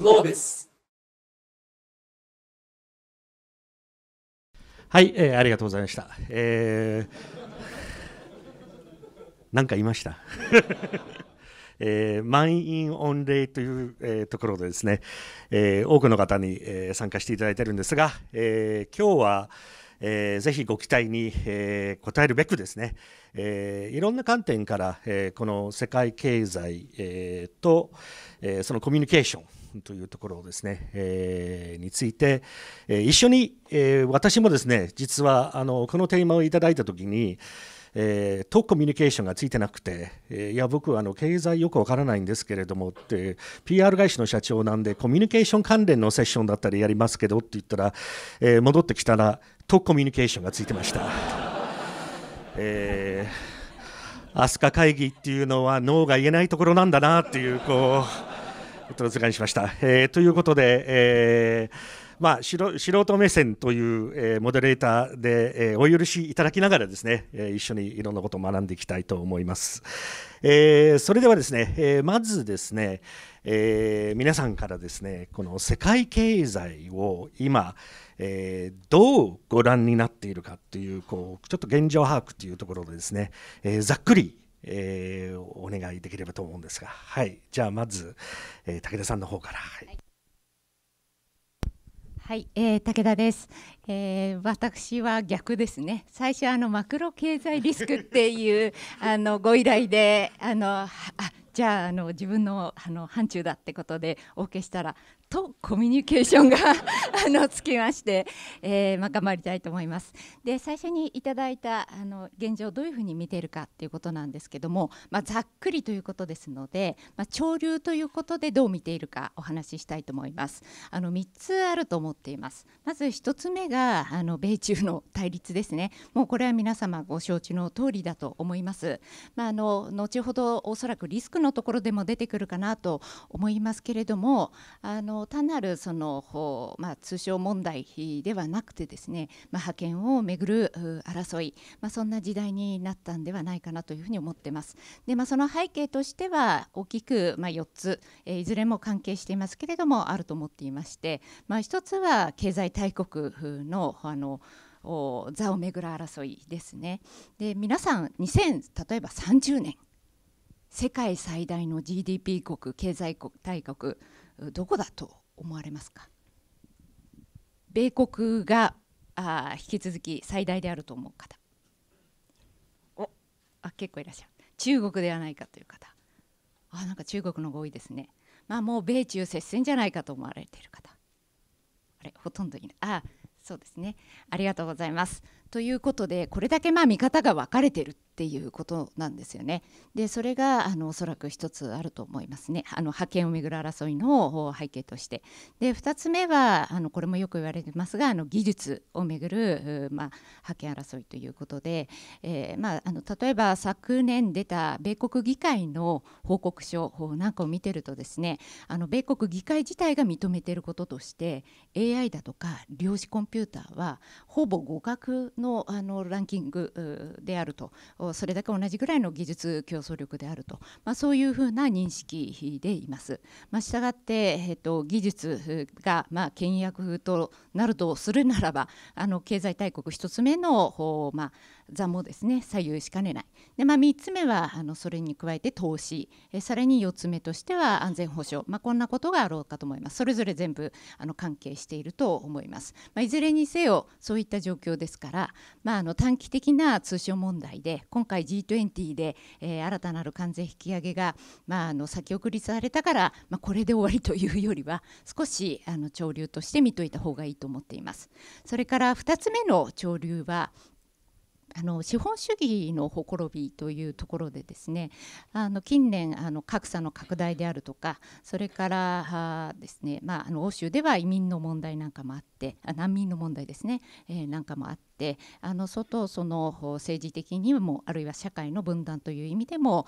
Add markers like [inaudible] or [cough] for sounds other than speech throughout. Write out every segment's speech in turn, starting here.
ローです。はい、えー、ありがとうございました。えー、なんかいました。[laughs] えー、満員御礼という、えー、ところでですね、えー、多くの方に、えー、参加していただいてるんですが、えー、今日は、えー、ぜひご期待に、えー、応えるべくですね、えー、いろんな観点から、えー、この世界経済、えー、と、えー、そのコミュニケーションというところですね、えー、について、えー、一緒に、えー、私もですね実はあのこのテーマをいただいた時に、えー、とコミュニケーションがついてなくて、えー、いや僕あの経済よくわからないんですけれどもって PR 会社の社長なんでコミュニケーション関連のセッションだったりやりますけどって言ったら、えー、戻ってきたらとコミュニケーションがついてました。えー飛鳥会議っていうのは脳が言えないところなんだなっていうこうお預かしました。えー、ということで、えーまあ、素人目線という、えー、モデレーターで、えー、お許しいただきながらですね、えー、一緒にいろんなことを学んでいきたいと思います。えー、それではですね、えー、まずですね、えー、皆さんからですねこの世界経済を今、えー、どうご覧になっているかというこうちょっと現状把握というところでですね、えー、ざっくりえー、お願いできればと思うんですが、はい、じゃあまず、えー、武田さんの方から。はい、はい、えー、武田です、えー、私は逆ですね最初あのマクロ経済リスクっていう [laughs] あのご依頼であのあじゃああの自分のあの範疇だってことでお受けしたらとコミュニケーションが [laughs] あのつきまして、えー、ま頑張りたいと思います。で最初にいただいたあの現状をどういうふうに見ているかっていうことなんですけども、まあ、ざっくりということですので、まあ、潮流ということでどう見ているかお話ししたいと思います。あの3つあると思っています。まず1つ目があの米中の対立ですね。もうこれは皆様ご承知の通りだと思います。まあ、あの後ほどおそらくリスクのところでも出てくるかなと思いますけれども、あの単なるその、まあ、通商問題ではなくてですね、まあ、覇権をめぐる争い、まあ、そんな時代になったんではないかなというふうに思ってます。でまあ、その背景としては大きく、まあ、4つ、えー、いずれも関係していますけれどもあると思っていまして、まあ、1つは経済大国のあの座をめぐる争いですね。で皆さん2 0 0例えば30年世界最大の GDP 国経済大国どこだと思われますか米国があ引き続き最大であると思う方おあ結構いらっしゃる中国ではないかという方あなんか中国の方が多いですねまあもう米中接戦じゃないかと思われている方あれほとんどいないあそうですねありがとうございます。ということでこれだけまあ見方が分かれてるっていうことなんですよね。でそれがあのおそらく一つあると思いますねあの覇権をめぐる争いの背景として。で2つ目はあのこれもよく言われてますがあの技術をめぐる、まあ、覇権争いということで、えー、まあ、あの例えば昨年出た米国議会の報告書なんかを見てるとですねあの米国議会自体が認めていることとして AI だとか量子コンピューターはほぼ互角のあのランキングであるとそれだけ同じぐらいの技術競争力であると、まあ、そういうふうな認識でいます。まあ、したがって、えっと、技術が、まあ、倹約となるとするならばあの経済大国一つ目の、まあ、座もですね左右しかねないで、まあ、3つ目はあのそれに加えて投資えさらに4つ目としては安全保障、まあ、こんなことがあろうかと思いますそれぞれ全部あの関係していると思います、まあ、いずれにせよそういった状況ですからまあ、あの短期的な通商問題で今回 G20 で、えー、新たなる関税引き上げが、まあ、あの先送りされたから、まあ、これで終わりというよりは少しあの潮流として見といた方がいいと思っています。それから2つ目の潮流はあの資本主義のほころびというところでですねあの近年あの格差の拡大であるとかそれからですね、まあ、あの欧州では移民の問題なんかもあってあ難民の問題ですね、えー、なんかもあって。してあの外その政治的にもあるいは社会の分断という意味でも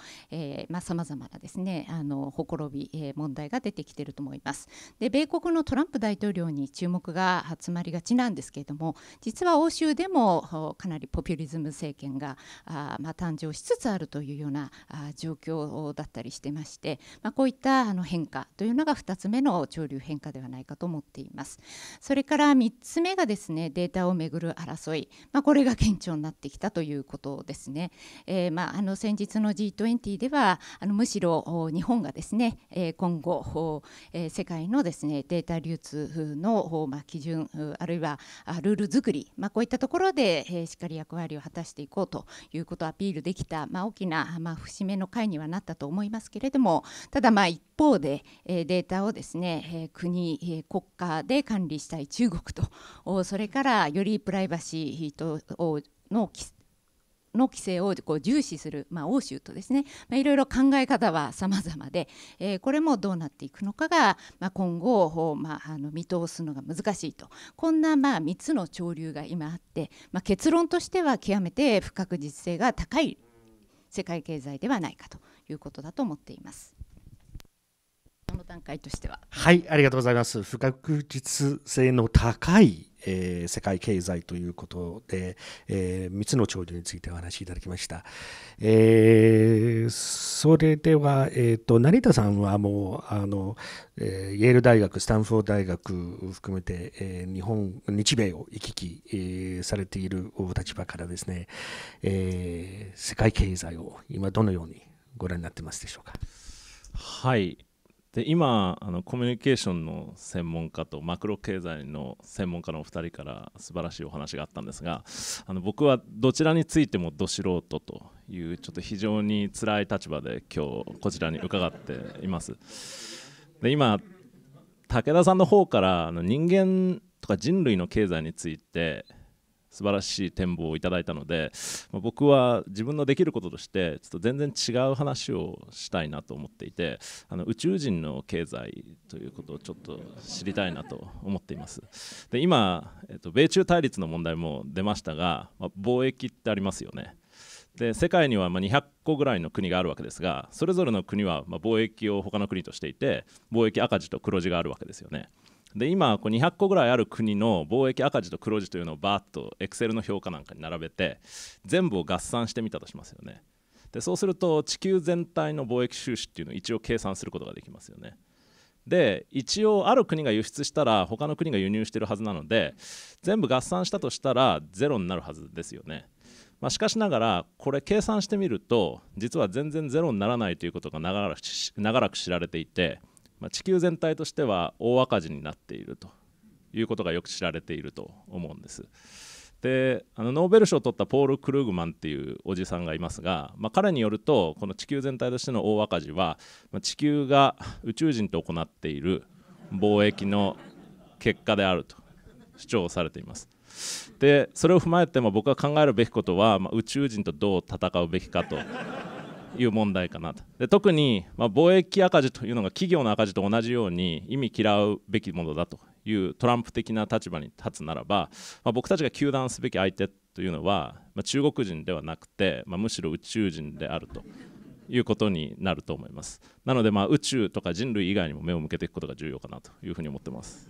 さまざ、あ、まなですねあのほころび、え問題が出てきていると思います。で米国のトランプ大統領に注目が集まりがちなんですけれども実は欧州でもかなりポピュリズム政権があ、まあ、誕生しつつあるというようなあ状況だったりしてまして、まあ、こういったあの変化というのが2つ目の潮流変化ではないかと思っています。それから3つ目がですねデータをめぐる争いい、まあ、これが顕著になってきたということですね。えー、まあ、あの先日の G20 ではあのむしろ日本がですね、え今後、え世界のですねデータ流通の、まあ、基準あるいはルール作り、まあ、こういったところで、えしっかり役割を果たしていこうということをアピールできた、まあ、大きな、まあ、節目の回にはなったと思いますけれどもただまあ一方で、えデータをですね、え国、え国家で管理したい中国とそれからよりプライバシーとのの規制をこう重視する、まあ、欧州とですね、まあ、いろいろ考え方は様々で、えー、これもどうなっていくのかが、まあ、今後、まあ、あの見通すのが難しいとこんなまあ3つの潮流が今あって、まあ、結論としては極めて不確実性が高い世界経済ではないかということだと思っています。段階としては。はい、ありがとうございます。不確実性の高いえー、世界経済ということで、えー、3つの潮流についてお話しいただきました。えー、それでは、えーと、成田さんはもうあの、えー、イェール大学スタンフォード大学含めて、えー、日本日米を行き来、えー、されているお立場からですね、えー、世界経済を今どのようにご覧になってますでしょうか。はいで今あのコミュニケーションの専門家とマクロ経済の専門家のお二人から素晴らしいお話があったんですがあの僕はどちらについてもど素人というちょっと非常に辛い立場で今日こちらに伺っています。で今武田さんの方からあの人間とか人類の経済について素晴らしい展望をいただいたので、まあ、僕は自分のできることとしてちょっと全然違う話をしたいなと思っていてあの宇宙人の経済ということをちょっと知りたいなと思っていますで今、えっと、米中対立の問題も出ましたが、まあ、貿易ってありますよねで世界にはま200個ぐらいの国があるわけですがそれぞれの国はま貿易を他の国としていて貿易赤字と黒字があるわけですよね。で今こう200個ぐらいある国の貿易赤字と黒字というのをバーッとエクセルの評価なんかに並べて全部を合算してみたとしますよねでそうすると地球全体の貿易収支っていうのを一応計算することができますよねで一応ある国が輸出したら他の国が輸入してるはずなので全部合算したとしたらゼロになるはずですよねまあ、しかしながらこれ計算してみると実は全然ゼロにならないということが長らく知られていてまあ、地球全体としては大赤字になっているということがよく知られていると思うんです。であのノーベル賞を取ったポール・クルーグマンっていうおじさんがいますが、まあ、彼によるとこの地球全体としての大赤字は、まあ、地球が宇宙人と行っている貿易の結果であると主張されています。でそれを踏まえても僕が考えるべきことは、まあ、宇宙人とどう戦うべきかという問題かなとで特に、ま貿易赤字というのが企業の赤字と同じように意味嫌うべきものだというトランプ的な立場に立つならば、ま僕たちが糾弾すべき相手というのは、ま中国人ではなくて、まむしろ宇宙人であると。いうことになると思いますなのでまあ宇宙とか人類以外にも目を向けていくことが重要かなというふうに思ってます。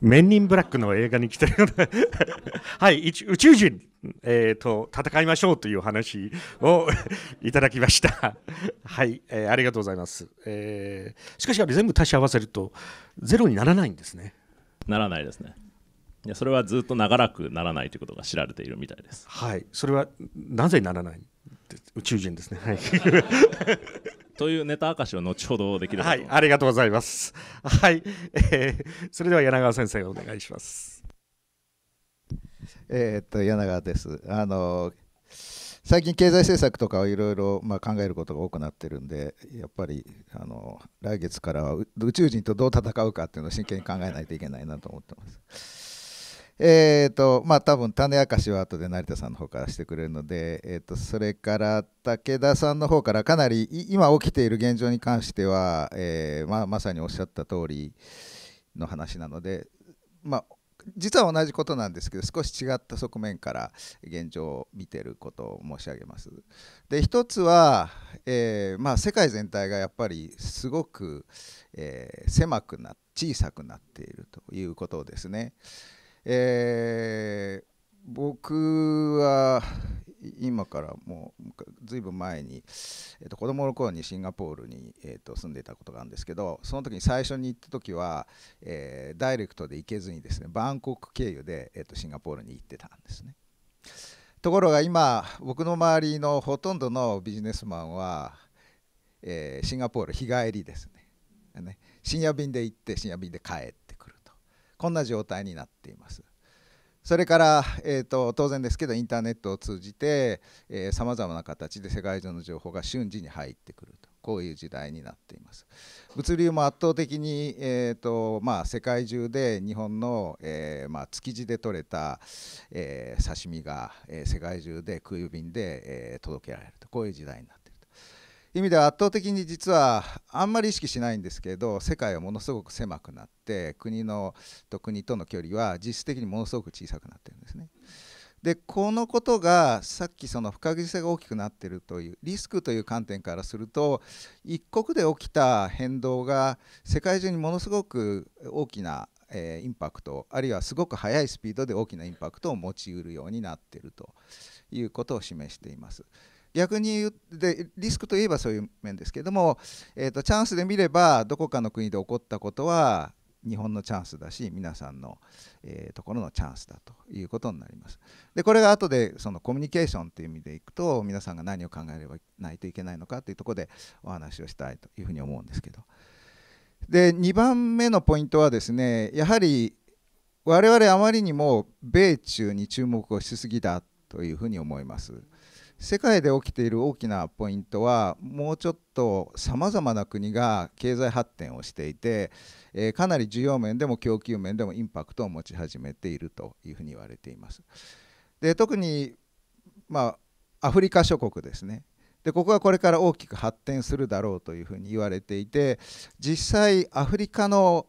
メンニンブラックの映画に来たようなはい、宇宙人、えー、と戦いましょうという話を [laughs] いただきました。はい、えー、ありがとうございます。えー、しかし、全部足し合わせると、ゼロにならないんですね。ならないですね。いやそれはずっと長らくならないということが知られているみたいです。はい、それはなぜならない宇宙人ですね。はい [laughs] というネタ明かしは後ほどできればはい、ありがとうございます。はい、えー、それでは柳川先生お願いします。えっと柳川です。あの最近経済政策とかをいろいろ考えることが多くなってるんでやっぱりあの来月からは宇宙人とどう戦うかっていうのを真剣に考えないといけないなと思ってます。えー、と、まあ多分種明かしは後で成田さんの方からしてくれるので、えー、と、それから武田さんの方からかなり今起きている現状に関しては、えーまあ、まさにおっしゃった通りの話なので、まあ、実は同じことなんですけど少し違った側面から現状を見ていることを申し上げます。で一つは、えーまあ、世界全体がやっぱりすごく、えー、狭くな小さくなっているということですね。えー、僕は今からもうずいぶん前に、えー、と子供の頃にシンガポールに、えー、と住んでいたことがあるんですけどその時に最初に行った時は、えー、ダイレクトで行けずにですねバンコク経由で、えー、とシンガポールに行ってたんですねところが今僕の周りのほとんどのビジネスマンは、えー、シンガポール日帰りですねね深夜便で行って深夜便で帰ってこんな状態になっています。それから、えーと、当然ですけどインターネットを通じてさまざまな形で世界中の情報が瞬時に入ってくるとこういう時代になっています。物流も圧倒的に、えーとまあ、世界中で日本の、えー、まあ、築地で取れた、えー、刺身が、えー、世界中で空輸便で、え届けられるとこういう時代になっています。意味では圧倒的に実はあんまり意識しないんですけど世界はものすごく狭くなって国のと国との距離は実質的にものすごく小さくなってるんですね。でこのことがさっきその不確実性が大きくなってるというリスクという観点からすると一国で起きた変動が世界中にものすごく大きな、えー、インパクトあるいはすごく速いスピードで大きなインパクトを持ちうるようになってるということを示しています。逆に言ってリスクといえばそういう面ですけれども、えーと、チャンスで見ればどこかの国で起こったことは日本のチャンスだし皆さんの、えー、ところのチャンスだということになります。でこれが後でそのコミュニケーションという意味でいくと皆さんが何を考えればないといけないのかというところでお話をしたいというふうに思うんですけど。で2番目のポイントはですねやはり我々あまりにも米中に注目をしすぎだというふうに思います。世界で起きている大きなポイントはもうちょっとさまざまな国が経済発展をしていて、えー、かなり需要面でも供給面でもインパクトを持ち始めているというふうに言われています。で特に、まあ、アフリカ諸国ですねでここはこれから大きく発展するだろうというふうに言われていて実際アフリカの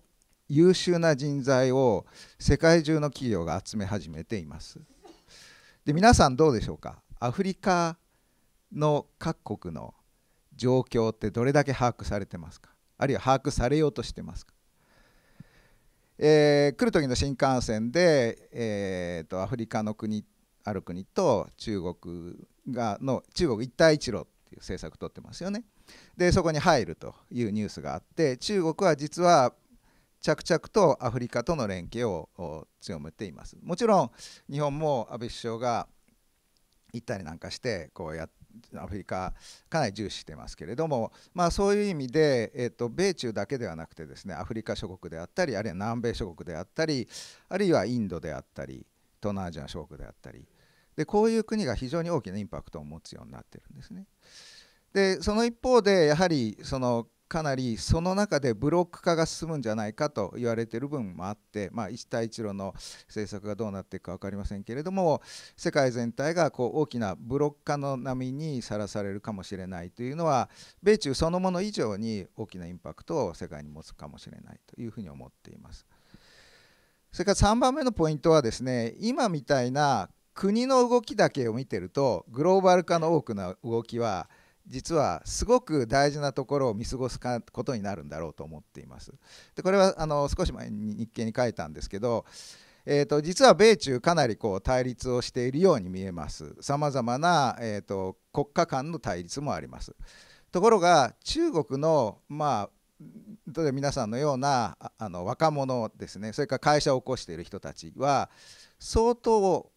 優秀な人材を世界中の企業が集め始めています。で皆さんどうでしょうかアフリカの各国の状況ってどれだけ把握されてますかあるいは把握されようとしてますか、えー、来る時の新幹線で、えーと、アフリカの国ある国と中国がの中国一帯一路っていう政策取ってますよね。でそこに入るというニュースがあって中国は実は着々とアフリカとの連携を強めています。もちろん日本も安倍首相が行ったりなんかしてこうやアフリカかなり重視してますけれども、まあ、そういう意味で、えー、と米中だけではなくてですねアフリカ諸国であったりあるいは南米諸国であったりあるいはインドであったり東南アジア諸国であったりでこういう国が非常に大きなインパクトを持つようになってるんですね。でその一方でやはりそのかなりその中でブロック化が進むんじゃないかと言われている分もあって、まあ、一帯一路の政策がどうなっていくか分かりませんけれども世界全体がこう大きなブロック化の波にさらされるかもしれないというのは米中そのもの以上に大きなインパクトを世界に持つかもしれないというふうに思っています。それから3番目のポイントはですね今みたいな国の動きだけを見てるとグローバル化の多くの動きは実はすごく大事なところを見過ごすことになるんだろうと思っています。でこれはあの少し前に日経に書いたんですけど、えーと、実は米中かなりこう対立をしているように見えます。さまざまな、えーと、国家間の対立もあります。ところが中国の、まあ、例えば皆さんのようなあの若者ですねそれから会社を起こしている人たちは相当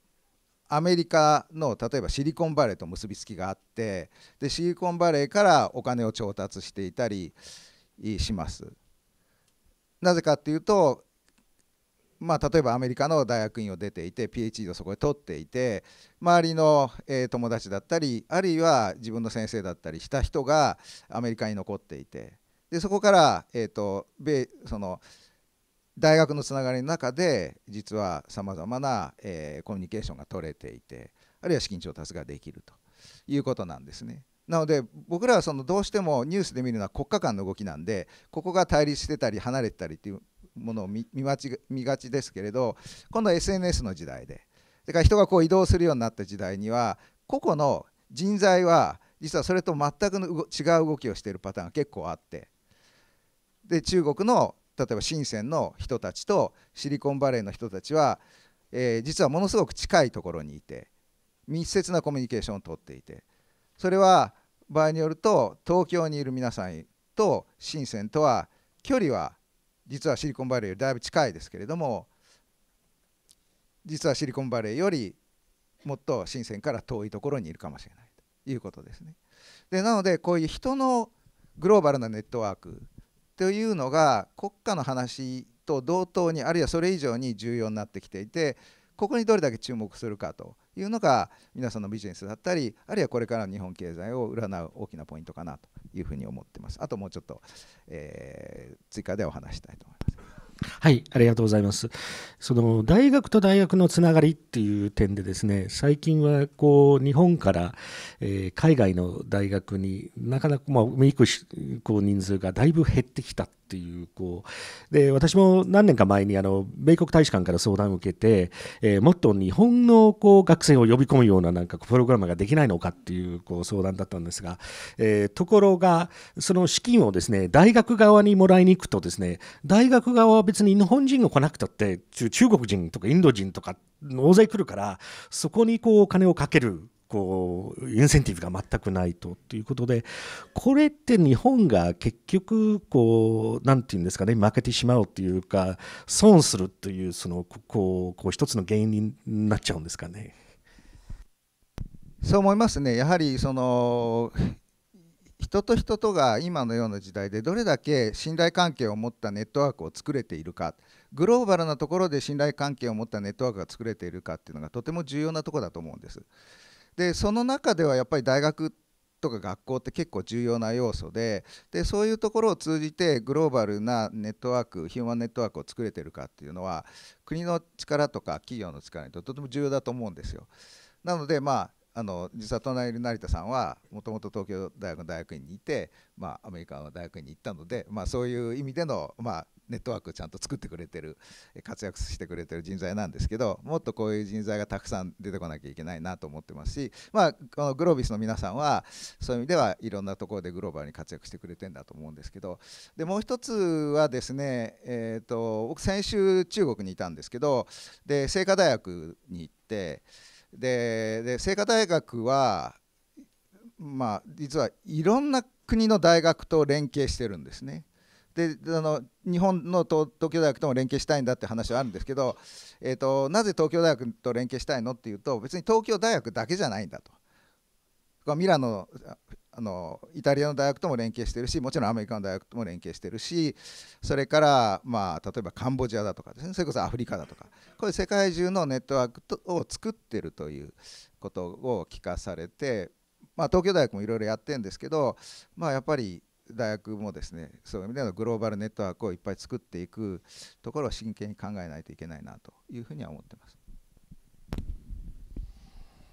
アメリカの例えばシリコンバレーと結びつきがあってでシリコンバレーからお金を調達していたりします。なぜかっていうと、まあ、例えばアメリカの大学院を出ていて PhD をそこで取っていて周りの、え友達だったりあるいは自分の先生だったりした人がアメリカに残っていてでそこから、えーと、と米その大学のつながりの中で実はさまざまな、えー、コミュニケーションが取れていてあるいは資金調達ができるということなんですね。なので僕らはそのどうしてもニュースで見るのは国家間の動きなんでここが対立してたり離れてたりっていうものを見見見がちですけれど今度は SNS の時代でだから人がこう移動するようになった時代には個々の人材は実はそれと全くの違う動きをしているパターンが結構あってで中国の例えば深センの人たちとシリコンバレーの人たちは、えー、実はものすごく近いところにいて密接なコミュニケーションをとっていてそれは場合によると東京にいる皆さんと深センとは距離は実はシリコンバレーよりだいぶ近いですけれども実はシリコンバレーよりもっと深センから遠いところにいるかもしれないということですね。でなのでこういう人のグローバルなネットワークというのが国家の話と同等にあるいはそれ以上に重要になってきていてここにどれだけ注目するかというのが皆さんのビジネスだったりあるいはこれからの日本経済を占う大きなポイントかなというふうに思ってます。あともうちょっと、えー、追加でお話したいと思います。はい、ありがとうございます。その大学と大学のつながりっていう点でですね、最近はこう日本から、えー、海外の大学になかなかまあクくこう人数がだいぶ減ってきたっていうこうで私も何年か前にあの米国大使館から相談を受けて、えー、もっと日本のこう学生を呼び込むようななんかプログラムができないのかっていうこう相談だったんですが、えー、ところがその資金をですね大学側にもらいに行くとですね大学側は別に日本人が来なくたって中国人とかインド人とか大勢来るからそこにこうお金をかけるこうインセンティブが全くないとということでこれって日本が結局こうんていうんですかね負けてしまうというか損するというそのこうこう一つの原因になっちゃうんですかね。そう思いますねやはりその人と人とが今のような時代でどれだけ信頼関係を持ったネットワークを作れているかグローバルなところで信頼関係を持ったネットワークが作れているかっていうのがとても重要なところだと思うんです。でその中ではやっぱり大学とか学校って結構重要な要素ででそういうところを通じてグローバルなネットワークヒューマンネットワークを作れてるかっていうのは国の力とか企業の力にとってとても重要だと思うんですよ。なのでまああの実は隣の成田さんはもともと東京大学の大学院にいて、まあ、アメリカの大学院に行ったので、まあ、そういう意味での、まあ、ネットワークをちゃんと作ってくれてる活躍してくれてる人材なんですけどもっとこういう人材がたくさん出てこなきゃいけないなと思ってますし、まあ、このグロービスの皆さんはそういう意味ではいろんなところでグローバルに活躍してくれてるんだと思うんですけどでもう一つはですね、えーと、と僕先週中国にいたんですけどで清華大学に行って。でで清華大学は、まあ、実はいろんな国の大学と連携してるんですね。であの日本の東京大学とも連携したいんだって話はあるんですけど、えーと、となぜ東京大学と連携したいのっていうと別に東京大学だけじゃないんだと。ミラノあのイタリアの大学とも連携してるしもちろんアメリカの大学とも連携してるしそれから、まあ、例えばカンボジアだとかですねそれこそアフリカだとかこういう世界中のネットワークとを作ってるということを聞かされて、まあ、東京大学もいろいろやってるんですけど、まあ、やっぱり大学もですねそういう意味でのグローバルネットワークをいっぱい作っていくところを真剣に考えないといけないなというふうには思ってます。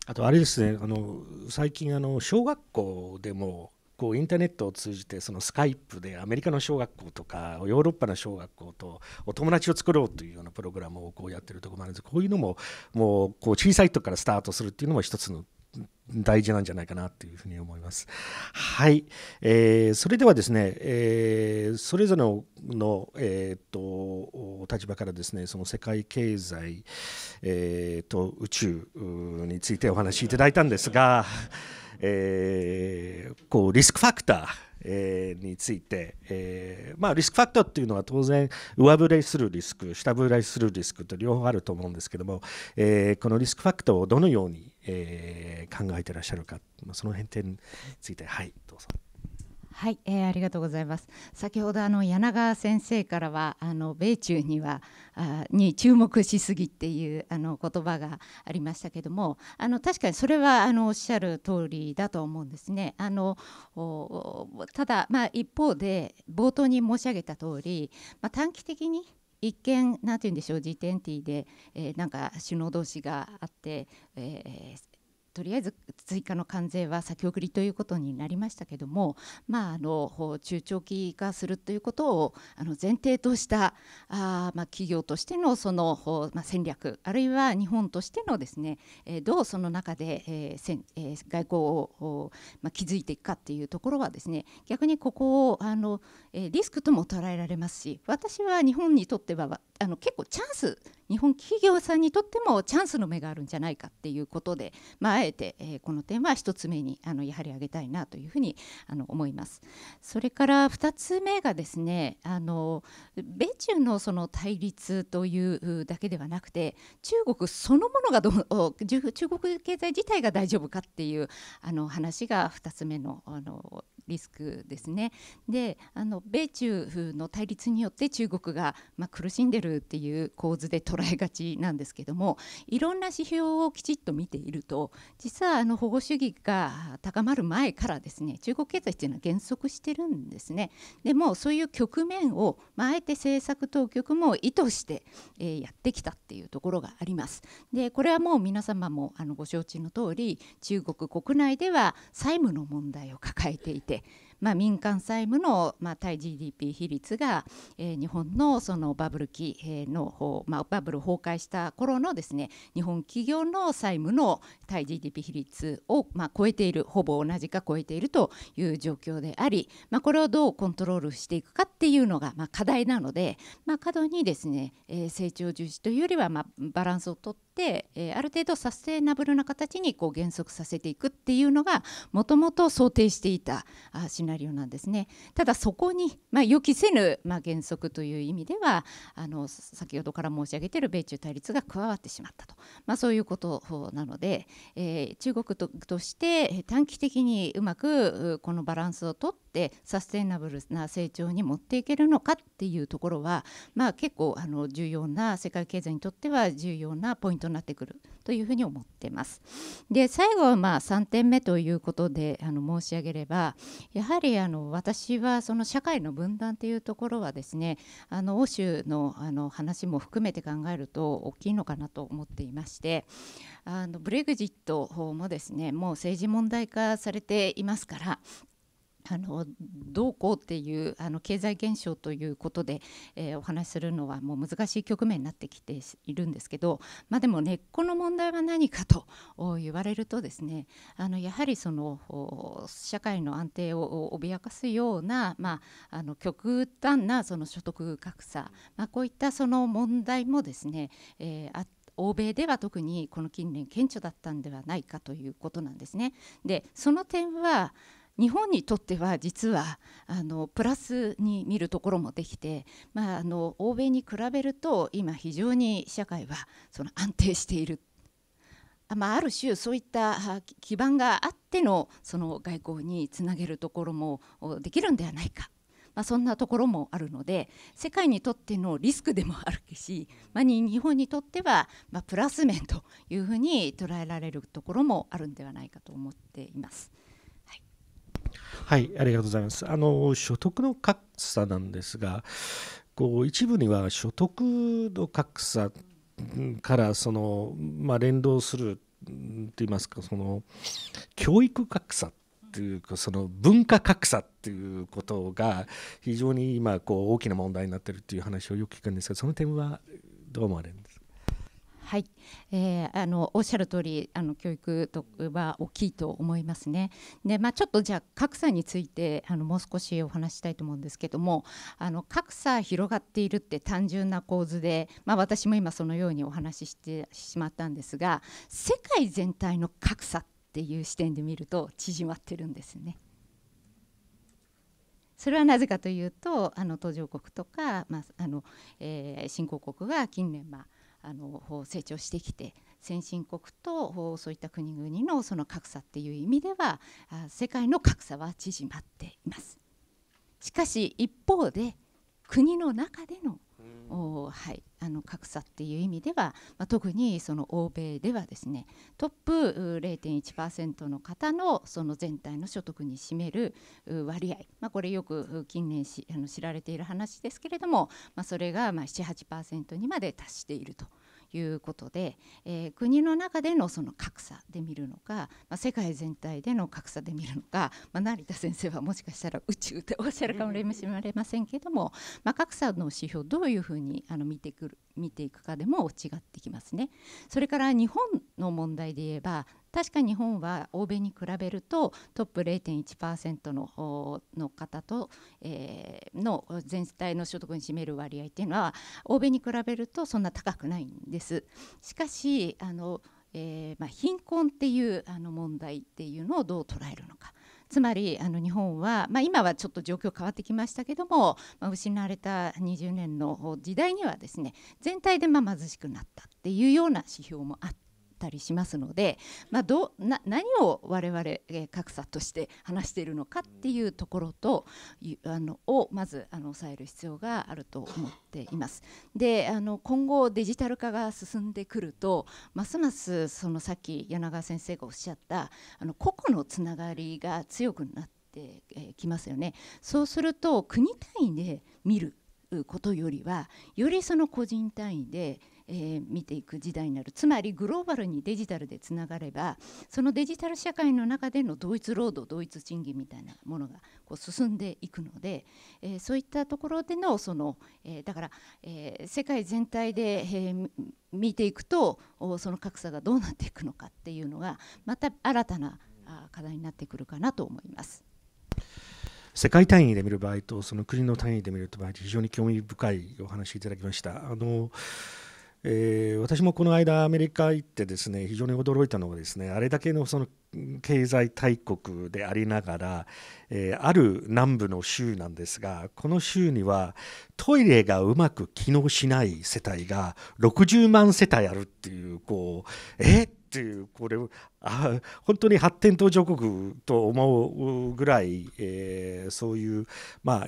あとあれですねあの最近あの小学校でもこうインターネットを通じてそのスカイプでアメリカの小学校とかヨーロッパの小学校とお友達を作ろうというようなプログラムをこうやってるところもあるんですこういうのももうこう小さいとからスタートするっていうのも一つの大事なんじゃないかなというふうに思います。はい、えー、それではですね、えー、それぞれのの、えーと、立場からですねその世界経済、えーと、宇宙についてお話しいただいたんですが、えー、こうリスクファクターえー、について、えーまあ、リスクファクターっていうのは当然上振れするリスク下振れするリスクと両方あると思うんですけども、えー、このリスクファクターをどのようにえー、考えてらっしゃるか、まあ、その辺点についてはいどうぞ。はい、えー、ありがとうございます。先ほどあの柳川先生からはあの米中にはあに注目しすぎっていうあの言葉がありましたけども、あの確かにそれはあのおっしゃる通りだと思うんですね。あのただまあ一方で冒頭に申し上げた通り、まあ、短期的に一見んて言うんでしょう G20 で、えー、なんか首脳同士があって、えー、とりあえず追加の関税は先送りということになりましたけども、まあ、あの中長期化するということをあの前提としたあ、まあ、企業としてのその、まあ、戦略あるいは日本としてのですね、えどうその中で、えーえー、外交を、まあ、築いていくかっていうところはですね逆にここをあの、えリスクとも捉えられますし私は日本にとってはあの結構チャンス日本企業さんにとってもチャンスの目があるんじゃないかっていうことで、まあ、あえて、えー、この点は1つ目にあのやはり挙げたいなというふうにあの思います。それから2つ目がですねあの米中のその対立というだけではなくて中国そのものがどう中国経済自体が大丈夫かっていうあの話が2つ目のあのリスクですね。であの米中の対立によって中国が、まあ、苦しんでるっていう構図で捉えがちなんですけどもいろんな指標をきちっと見ていると実はあの保護主義が高まる前からですね中国経済っていうのは減速してるんですね。でもそういう局面を、まあ、えて政策当局も意図して、えやってきたっていうところがあります。でこれはもう皆様もあのご承知の通り中国国内では債務の問題を抱えていてまあ、民間債務の、まあ、対 GDP 比率が、えー、日本のそのバブル期のまあ、バブル崩壊した頃のですね日本企業の債務の対 GDP 比率を、まあ、超えているほぼ同じか超えているという状況であり、まあ、これをどうコントロールしていくかっていうのが、まあ、課題なので、まあ、過度にですね、えー、成長重視というよりは、まあ、バランスをとって、えー、ある程度サステナブルな形にこう減速させていくっていうのがもともと想定していたあシナリオなんですね。ただそこに、まあ、予期せぬ、まあ、減速という意味ではあの先ほどから申し上げている米中対立が加わってしまったと、まあ、そういうことなので、えー、中国として短期的にうまくこのバランスをとってってサステイナブルな成長に持っていけるのかっていうところは、まあ、結構あの重要な世界経済にとっては重要なポイントになってくるというふうに思ってます。で最後はまあ3点目ということであの申し上げればやはりあの私はその社会の分断というところはですねあの欧州のあの話も含めて考えると大きいのかなと思っていましてあのブレグジットもですねもう政治問題化されていますからあのどうこうっていうあの経済現象ということで、えー、お話しするのはもう難しい局面になってきているんですけど、まあ、でも根っこの問題は何かと言われるとですねあのやはりその社会の安定を脅かすような、まあ、あの極端なその所得格差、まあ、こういったその問題もですね、えー、あって欧米では特にこの近年顕著だったんではないかということなんですね。でその点は日本にとっては実はあのプラスに見るところもできて、まあ、あの欧米に比べると今非常に社会はその安定している。まあ、ある種そういった基盤があってのその外交につなげるところもできるんではないかまあ、そんなところもあるので世界にとってのリスクでもあるし、まあ、日本にとっては、まあ、プラス面というふうに捉えられるところもあるんではないかと思っています。はい、ありがとうございます。あの所得の格差なんですが、こう一部には所得の格差からそのまあ、連動するといいますか、その教育格差っていうかその文化格差っていうことが非常に今こう大きな問題になってるっていう話をよく聞くんですが、その点はどう思われるんですか。はい、えー、あのおっしゃる通りあの教育とは大きいと思いますね。で、まあちょっとじゃあ格差についてあのもう少しお話したいと思うんですけども、あの格差広がっているって単純な構図で、まあ私も今そのようにお話ししてしまったんですが、世界全体の格差っていう視点で見ると縮まってるんですね。それはなぜかというとあの途上国とか、まああのえー、新興国が近年まああの成長してきて先進国とそういった国々のその格差っていう意味では世界の格差は縮まっています。しかし一方で国の中でのおはい、あの格差っていう意味では、まあ、特にその欧米ではですねトップ0.1%の方のその全体の所得に占める割合、まあ、これよく近年しあの知られている話ですけれども、まあ、それがまあ78%にまで達していると。いうことで、えー、国の中でのその格差で見るのか、まあ、世界全体での格差で見るのか、まあ、成田先生はもしかしたら宇宙っておっしゃるかもしれませんけども、まあ、格差の指標どういうふうにあの見てくる見ていくかでも違ってきますね。それから日本の問題で言えば確か日本は欧米に比べるとトップ0.1%のの方と、えー、の全体の所得に占める割合っていうのは欧米に比べるとそんな高くないんです。しかしあの、えーまあ、貧困っていうあの問題っていうのをどう捉えるのか。つまりあの日本は、まあ、今はちょっと状況変わってきましたけども、まあ、失われた20年の時代にはですね全体でまあ貧しくなったっていうような指標もあって。ったりしますので、まあ、どな何を我々、え格差として話しているのかっていうところとあのをまずあの抑える必要があると思っています。であの今後デジタル化が進んでくるとますますそのさっき柳川先生がおっしゃったあの個々のつながりが強くなってきますよね。そうすると国単位で見ることよりはよりその個人単位でえー、見ていく時代になるつまりグローバルにデジタルでつながればそのデジタル社会の中での同一労働同一賃金みたいなものがこう進んでいくので、えー、そういったところでのその、えー、だから、え世界全体で、え見ていくとその格差がどうなっていくのかっていうのがまた新たな課題になってくるかなと思います。世界単位で見る場合とその国の単位で見る場合非常に興味深いお話いただきました。あのえー、私もこの間、アメリカ行ってですね非常に驚いたのはですねあれだけのその経済大国でありながら、えー、ある南部の州なんですがこの州にはトイレがうまく機能しない世帯が60万世帯あるっていうこうえっっていうこれあ本当に発展途上国と思うぐらい、えー、そういう、まあ、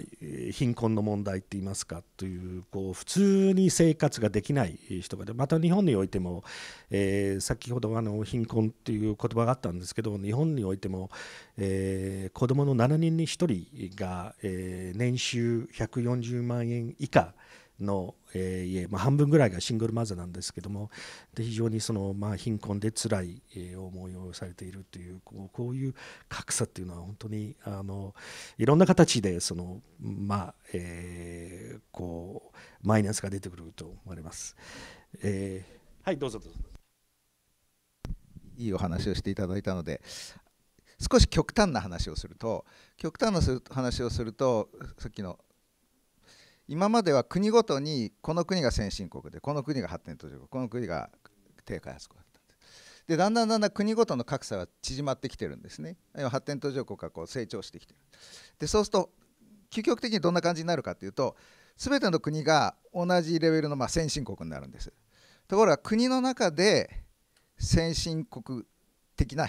貧困の問題っていいますかというこう普通に生活ができない人がでまた日本においても、えー、先ほどあの貧困っていう言葉があったんですけど日本においても、えー、子どもの7人に1人が、え年収140万円以下の、えー、まあ、半分ぐらいがシングルマザーなんですけどもで非常にその、まあ、貧困で辛い、え思いをされているというこうこういう格差っていうのは本当にあのいろんな形でその、まあえー、こうマイナスが出てくると思われます。えー、はいどうぞどうぞいいお話をしていただいたので少し極端な話をすると極端な話をするとさっきの今までは国ごとにこの国が先進国でこの国が発展途上国この国が低開発国だったんですでだんだんだんだん国ごとの格差は縮まってきてるんですね発展途上国がこう成長してきてるでそうすると究極的にどんな感じになるかというと全ての国が同じレベルのまあ先進国になるんですところが国の中で先進国的な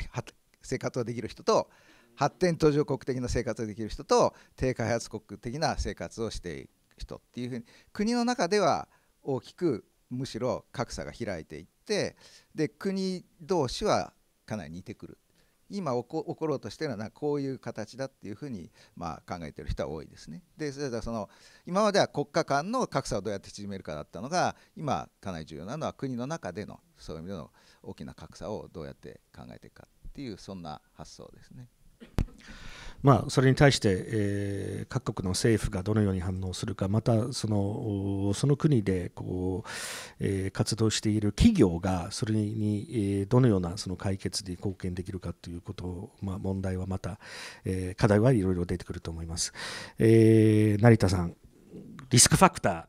生活をできる人と発展途上国的な生活をできる人と低開発国的な生活をしていく人っていうふうに国の中では大きくむしろ格差が開いていってで国同士はかなり似てくる今起ころうとしてるのはこういう形だっていうふうにまあ考えてる人は多いですね。でそれではその今までは国家間の格差をどうやって縮めるかだったのが今かなり重要なのは国の中でのそういう意味での大きな格差をどうやって考えていくかっていうそんな発想ですね。まあ、それに対して、えー、各国の政府がどのように反応するか、またそのその国でこう、えー、活動している企業がそれに、えー、どのようなその解決に貢献できるかということまあ、問題はまた、えー、課題はいろいろ出てくると思います。えー、成田さん、リスクファクタ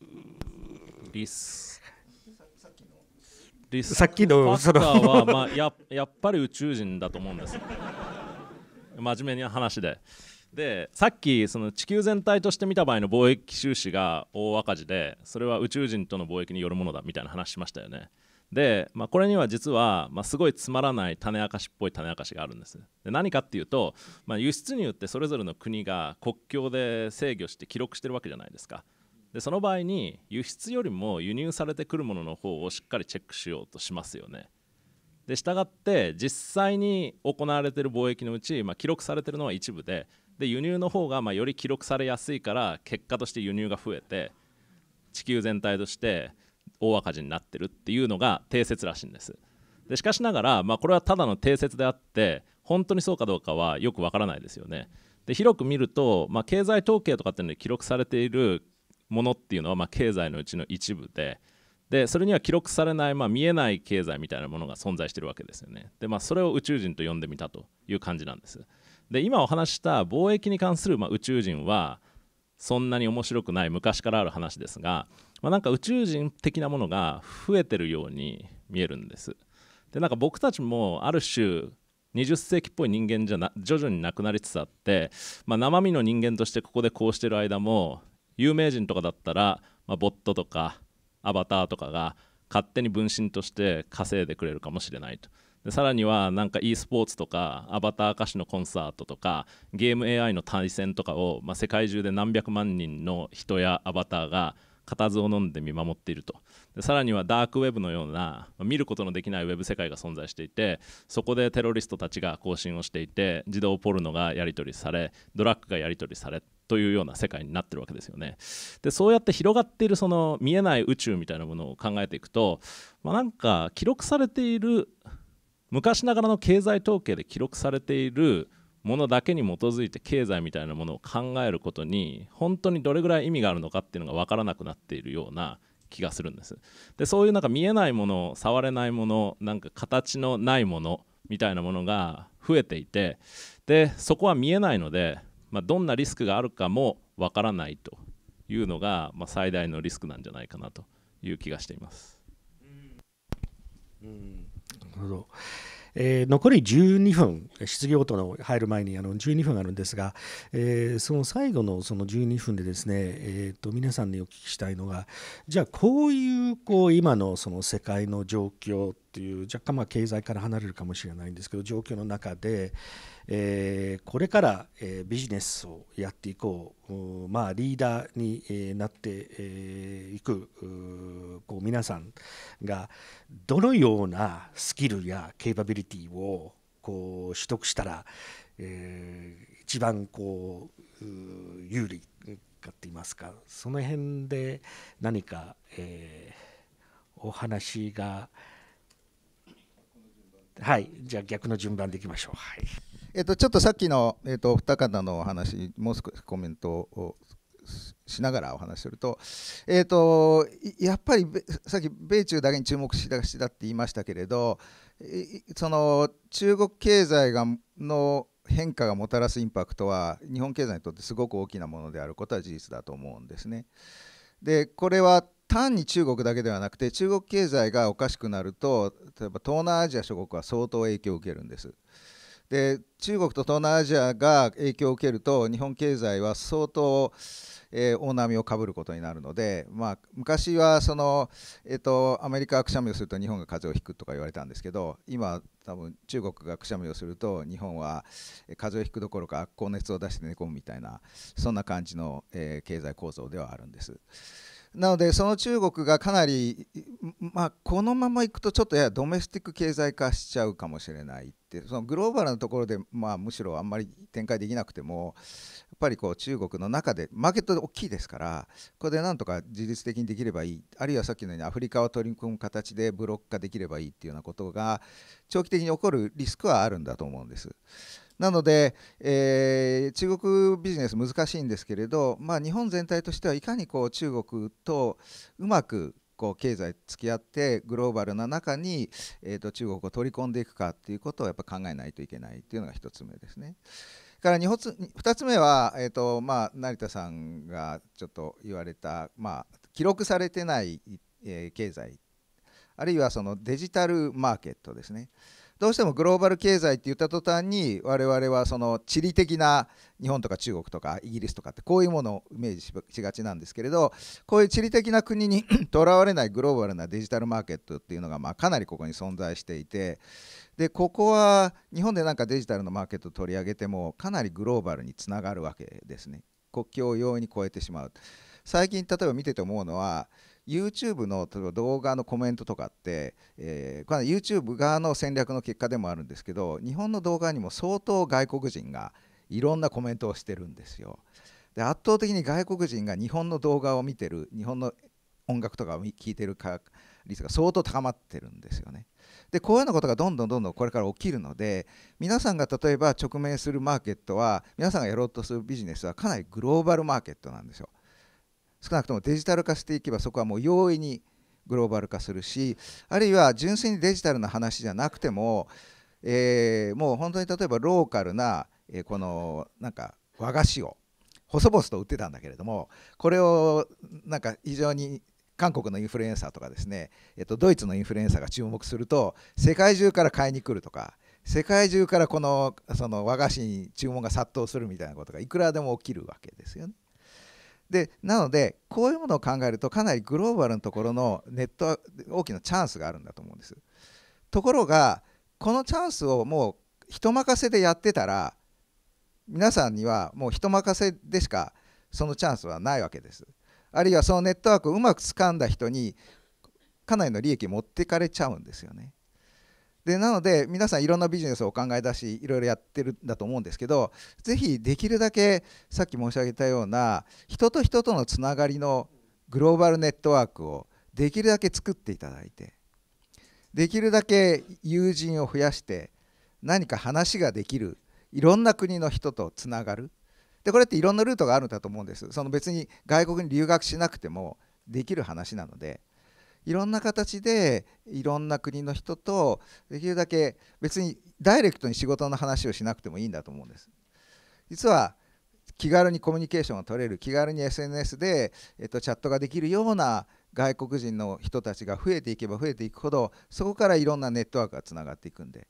ー。リスさっきのそのは、まあ、ややっぱり宇宙人だと思うんです。真面目な話ででさっきその地球全体として見た場合の貿易収支が大赤字でそれは宇宙人との貿易によるものだみたいな話しましたよねで、まあ、これには実は、まあ、すごいつまらない種明かしっぽい種明かしがあるんですで何かっていうと、まあ、輸出によってそれぞれの国が国境で制御して記録してるわけじゃないですかでその場合に輸出よりも輸入されてくるものの方をしっかりチェックしようとしますよねで従って実際に行われている貿易のうち、まあ、記録されているのは一部でで輸入の方がまより記録されやすいから結果として輸入が増えて地球全体として大赤字になってるっていうのが定説らしいんですでしかしながら、まあ、これはただの定説であって本当にそうかどうかはよくわからないですよねで広く見ると、まあ、経済統計とかっていうので記録されているものっていうのは、ま経済のうちの一部ででそれには記録されない、まあ、見えない経済みたいなものが存在してるわけですよね。でまあそれを宇宙人と呼んでみたという感じなんです。で今お話した貿易に関する、まあ、宇宙人はそんなに面白くない昔からある話ですが、まあ、なんか宇宙人的なものが増えてるように見えるんです。でなんか僕たちもある種20世紀っぽい人間じゃな徐々になくなりつつあって、まあ、生身の人間としてここでこうしてる間も有名人とかだったら、まあ、ボットとかアバターとかが勝手に分身として稼いでくれるかもしれないと。でさらにはなんか e スポーツとかアバター歌手のコンサートとかゲーム AI の対戦とかを、まあ、世界中で何百万人の人やアバターが固唾を飲んで見守っているとでさらにはダークウェブのような、まあ、見ることのできないウェブ世界が存在していてそこでテロリストたちが行進をしていて自動ポルノがやり取りされドラッグがやり取りされというような世界になってるわけですよね。でそうやって広がっているその見えない宇宙みたいなものを考えていくと、まあ、なんか記録されている昔ながらの経済統計で記録されているものだけに基づいて経済みたいなものを考えることに本当にどれぐらい意味があるのかっていうのが分からなくなっているような気がするんです。でそういうなんか見えないもの触れないものなんか形のないものみたいなものが増えていてでそこは見えないのでまあ、どんなリスクがあるかもわからないというのが、まあ、最大のリスクなんじゃないかなという気がしています。うん、なるほどえー、残り12分、失業との入る前にあの12分あるんですが、えー、その最後のその12分でですね、えー、と皆さんにお聞きしたいのが、じゃあ、こういうこう今のその世界の状況っていう、若干まあ経済から離れるかもしれないんですけど、状況の中で、えこれから、えビジネスをやっていこう、まあ、リーダーになっていくこう皆さんがどのようなスキルやケイパビリティをこう取得したら、えー、一番こう有利かって言いますかその辺で何か、えー、お話がはいじゃあ逆の順番でいきましょう。はいえっと、ちょっとさっきの、えっと、お二方のお話、もう少しコメントをしながらお話しすると、えっと、やっぱりさっき米中だけに注目しだしだって言いましたけれど、その中国経済がの変化がもたらすインパクトは日本経済にとってすごく大きなものであることは事実だと思うんですね。でこれは単に中国だけではなくて中国経済がおかしくなると例えば東南アジア諸国は相当影響を受けるんです。で中国と東南アジアが影響を受けると日本経済は相当、えー、大波をかぶることになるので、まあ、昔はその、えーと、アメリカがくしゃみをすると日本が風邪をひくとか言われたんですけど今多分中国がくしゃみをすると日本は風邪をひくどころか高熱を出して寝込むみたいなそんな感じの、えー、経済構造ではあるんです。なのでその中国がかなり、まあ、このままいくとちょっとやドメスティック経済化しちゃうかもしれないってそのグローバルなところで、まあ、むしろあんまり展開できなくてもやっぱりこう中国の中でマーケット大きいですからこれでなんとか自律的にできればいいあるいはさっきのようにアフリカを取り込む形でブロック化できればいいっていうようなことが長期的に起こるリスクはあるんだと思うんです。なので、えー、中国ビジネス難しいんですけれど、まあ、日本全体としてはいかにこう中国とうまくこう経済付き合ってグローバルな中に、えー、と中国を取り込んでいくかということをやっぱ考えないといけないというのが1つ目ですね。から2つ ,2 つ目は、えーとまあ、成田さんがちょっと言われた、まあ、記録されてない、えー、経済あるいはそのデジタルマーケットですね。どうしてもグローバル経済って言った途端に我々はその地理的な日本とか中国とかイギリスとかってこういうものをイメージしがちなんですけれどこういう地理的な国に [coughs] とらわれないグローバルなデジタルマーケットっていうのがまあかなりここに存在していてでここは日本でなんかデジタルのマーケットを取り上げてもかなりグローバルにつながるわけですね国境を容易に超えてしまう最近例えば見てて思うのは YouTube の例えば動画のコメントとかって、えー、YouTube 側の戦略の結果でもあるんですけど日本の動画にも相当外国人がいろんなコメントをしてるんですよ。で圧倒的に外国人が日本の動画を見てる日本の音楽とかを聴いてる率が相当高まってるんですよね。でこういうようなことがどんどんどんどんこれから起きるので皆さんが例えば直面するマーケットは皆さんがやろうとするビジネスはかなりグローバルマーケットなんですよ。少なくともデジタル化していけばそこはもう容易にグローバル化するしあるいは純粋にデジタルな話じゃなくても、えー、もう本当に例えばローカルな、えー、このなんか和菓子を細々と売ってたんだけれどもこれをなんか非常に韓国のインフルエンサーとかですね、えっと、ドイツのインフルエンサーが注目すると世界中から買いに来るとか世界中からこのその和菓子に注文が殺到するみたいなことがいくらでも起きるわけですよね。でなのでこういうものを考えるとかなりグローバルのところのネット大きなチャンスがあるんだと思うんです。ところがこのチャンスをもう人任せでやってたら皆さんにはもう人任せでしかそのチャンスはないわけです。あるいはそのネットワークをうまく掴んだ人にかなりの利益持ってかれちゃうんですよね。でなので皆さんいろんなビジネスをお考えだしいろいろやってるんだと思うんですけどぜひできるだけさっき申し上げたような人と人とのつながりのグローバルネットワークをできるだけ作っていただいてできるだけ友人を増やして何か話ができるいろんな国の人とつながるでこれっていろんなルートがあるんだと思うんですその別に外国に留学しなくてもできる話なのでいろんな形でいろんな国の人とできるだけ別にダイレクトに仕事の話をしなくてもいいんだと思うんです。実は気軽にコミュニケーションが取れる気軽に SNS で、えっと、チャットができるような外国人の人たちが増えていけば増えていくほどそこからいろんなネットワークがつながっていくんで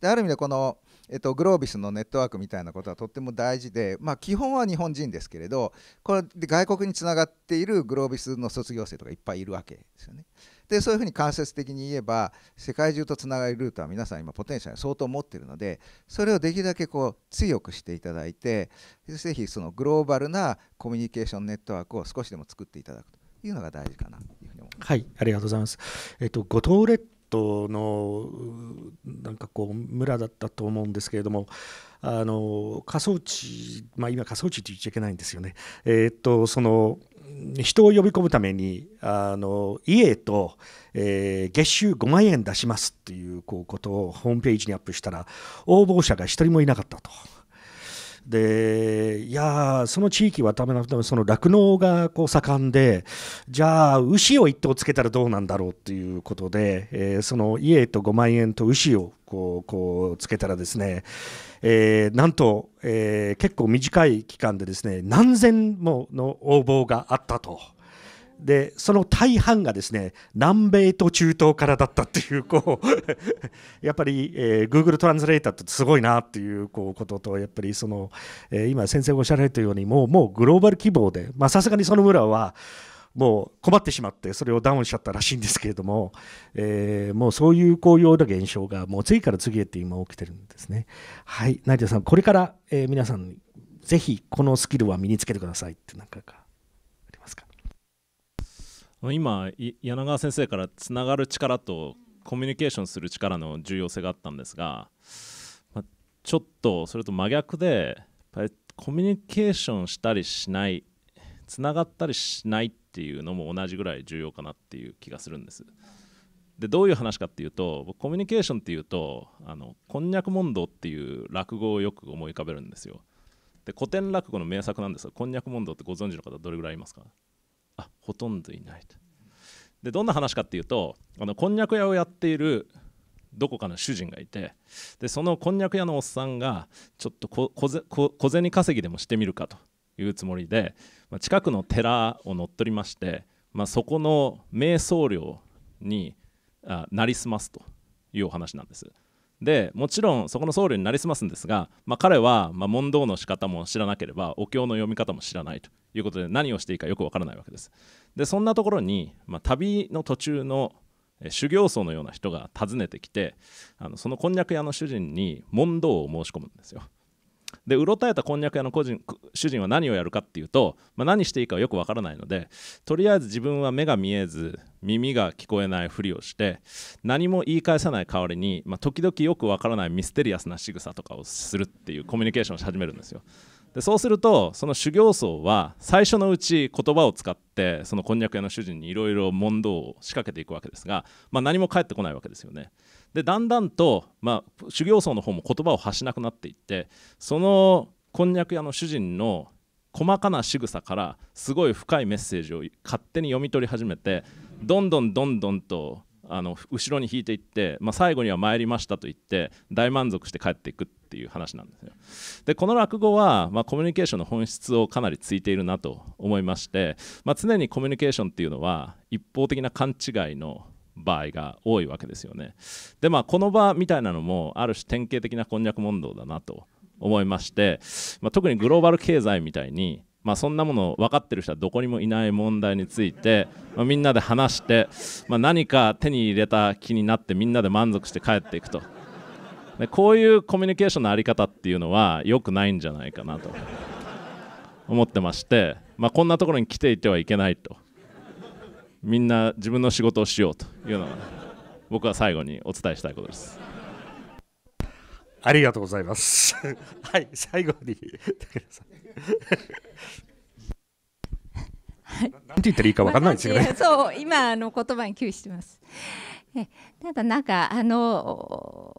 である意味でこの、えっと、グロービスのネットワークみたいなことはとっても大事で、まあ、基本は日本人ですけれどこれで外国につながっているグロービスの卒業生とかいっぱいいるわけですよね。でそういうふうに間接的に言えば世界中とつながるルートは皆さん今ポテンシャル相当持っているのでそれをできるだけこう強くしていただいてぜひそのグローバルなコミュニケーションネットワークを少しでも作っていただくというのが大事かなというふうに思います。はいありがとうございます。えっと五島列トのなんかこう村だったと思うんですけれどもあの仮想地、まあ、今仮想地って言っちゃいけないんですよね、えー、っとその人を呼び込むためにあの家と、えー、月収5万円出しますっていうこうことをホームページにアップしたら応募者が1人もいなかったと。でいやその地域はためたその酪農がこう盛んでじゃあ牛を1頭つけたらどうなんだろうということで、えー、その家と5万円と牛をこうこうつけたらですね、えー、なんと、えー、結構短い期間でですね何千もの応募があったと。でその大半がですね南米と中東からだったっていうこう [laughs] やっぱり、えー、Google トランスレーターってすごいなっていうこうこととやっぱりその、えー、今先生がおっしゃられたようにもうもうグローバル規模でさすがにその村はもう困ってしまってそれをダウンしちゃったらしいんですけれども、えー、もうそういうこういうような現象がもう次から次へって今起きてるんですね。はい成田さんこれから、え皆さんぜひこのスキルは身につけてくださいってなんか。今柳川先生からつながる力とコミュニケーションする力の重要性があったんですが、まあ、ちょっとそれと真逆でコミュニケーションしたりしないつながったりしないっていうのも同じぐらい重要かなっていう気がするんです。でどういう話かっていうと僕コミュニケーションっていうとあのこんにゃく問答っていう落語をよく思い浮かべるんですよ。で古典落語の名作なんですがこんにゃく問答ってご存知の方どれぐらいいますかあほとんどいないとでどんな話かっていうとあのこんにゃく屋をやっているどこかの主人がいてでそのこんにゃく屋のおっさんがちょっと小銭稼ぎでもしてみるかというつもりで、まあ、近くの寺を乗っ取りまして、まあ、そこの名僧侶にあなりすますというお話なんです。でもちろんそこの僧侶になりすますんですが、まあ、彼はま問答の仕方も知らなければお経の読み方も知らないということで何をしていいかよくわからないわけです。でそんなところに、まあ、旅の途中の修行僧のような人が訪ねてきてあのそのこんにゃく屋の主人に問答を申し込むんですよ。でうろたえたこんにゃく屋の個人主人は何をやるかっていうと、まあ、何していいかはよくわからないのでとりあえず自分は目が見えず耳が聞こえないふりをして何も言い返さない代わりに、まあ、時々よくわからないミステリアスな仕草とかをするっていうコミュニケーションを始めるんですよ。でそうするとその修行僧は最初のうち言葉を使ってそのこんにゃく屋の主人にいろいろ問答を仕掛けていくわけですが、まあ、何も返ってこないわけですよね。でだんだんと、まあ、修行僧の方も言葉を発しなくなっていってそのこんにゃく屋の主人の細かな仕草からすごい深いメッセージを勝手に読み取り始めてどんどんどんどんとあの後ろに引いていって、まあ、最後には参りましたと言って大満足して帰っていくっていう話なんですよ。でこの落語は、まあ、コミュニケーションの本質をかなりついているなと思いまして、まあ、常にコミュニケーションっていうのは一方的な勘違いの場合が多いわけですよね。でまあこの場みたいなのもある種典型的なこんにゃく問答だなと思いまして、まあ、特にグローバル経済みたいにまあ、そんなもの分かってる人はどこにもいない問題について、まあ、みんなで話して、まあ、何か手に入れた気になってみんなで満足して帰っていくとでこういうコミュニケーションの在り方っていうのは良くないんじゃないかなと思ってまして、まあ、こんなところに来ていてはいけないとみんな自分の仕事をしようというのが僕は最後にお伝えしたいことです。ありがとうございます。[laughs] はい、最後にはい、なんて言ったらいいかわかんないですよね。そう、今あの言葉に窮してます。えただなんかあの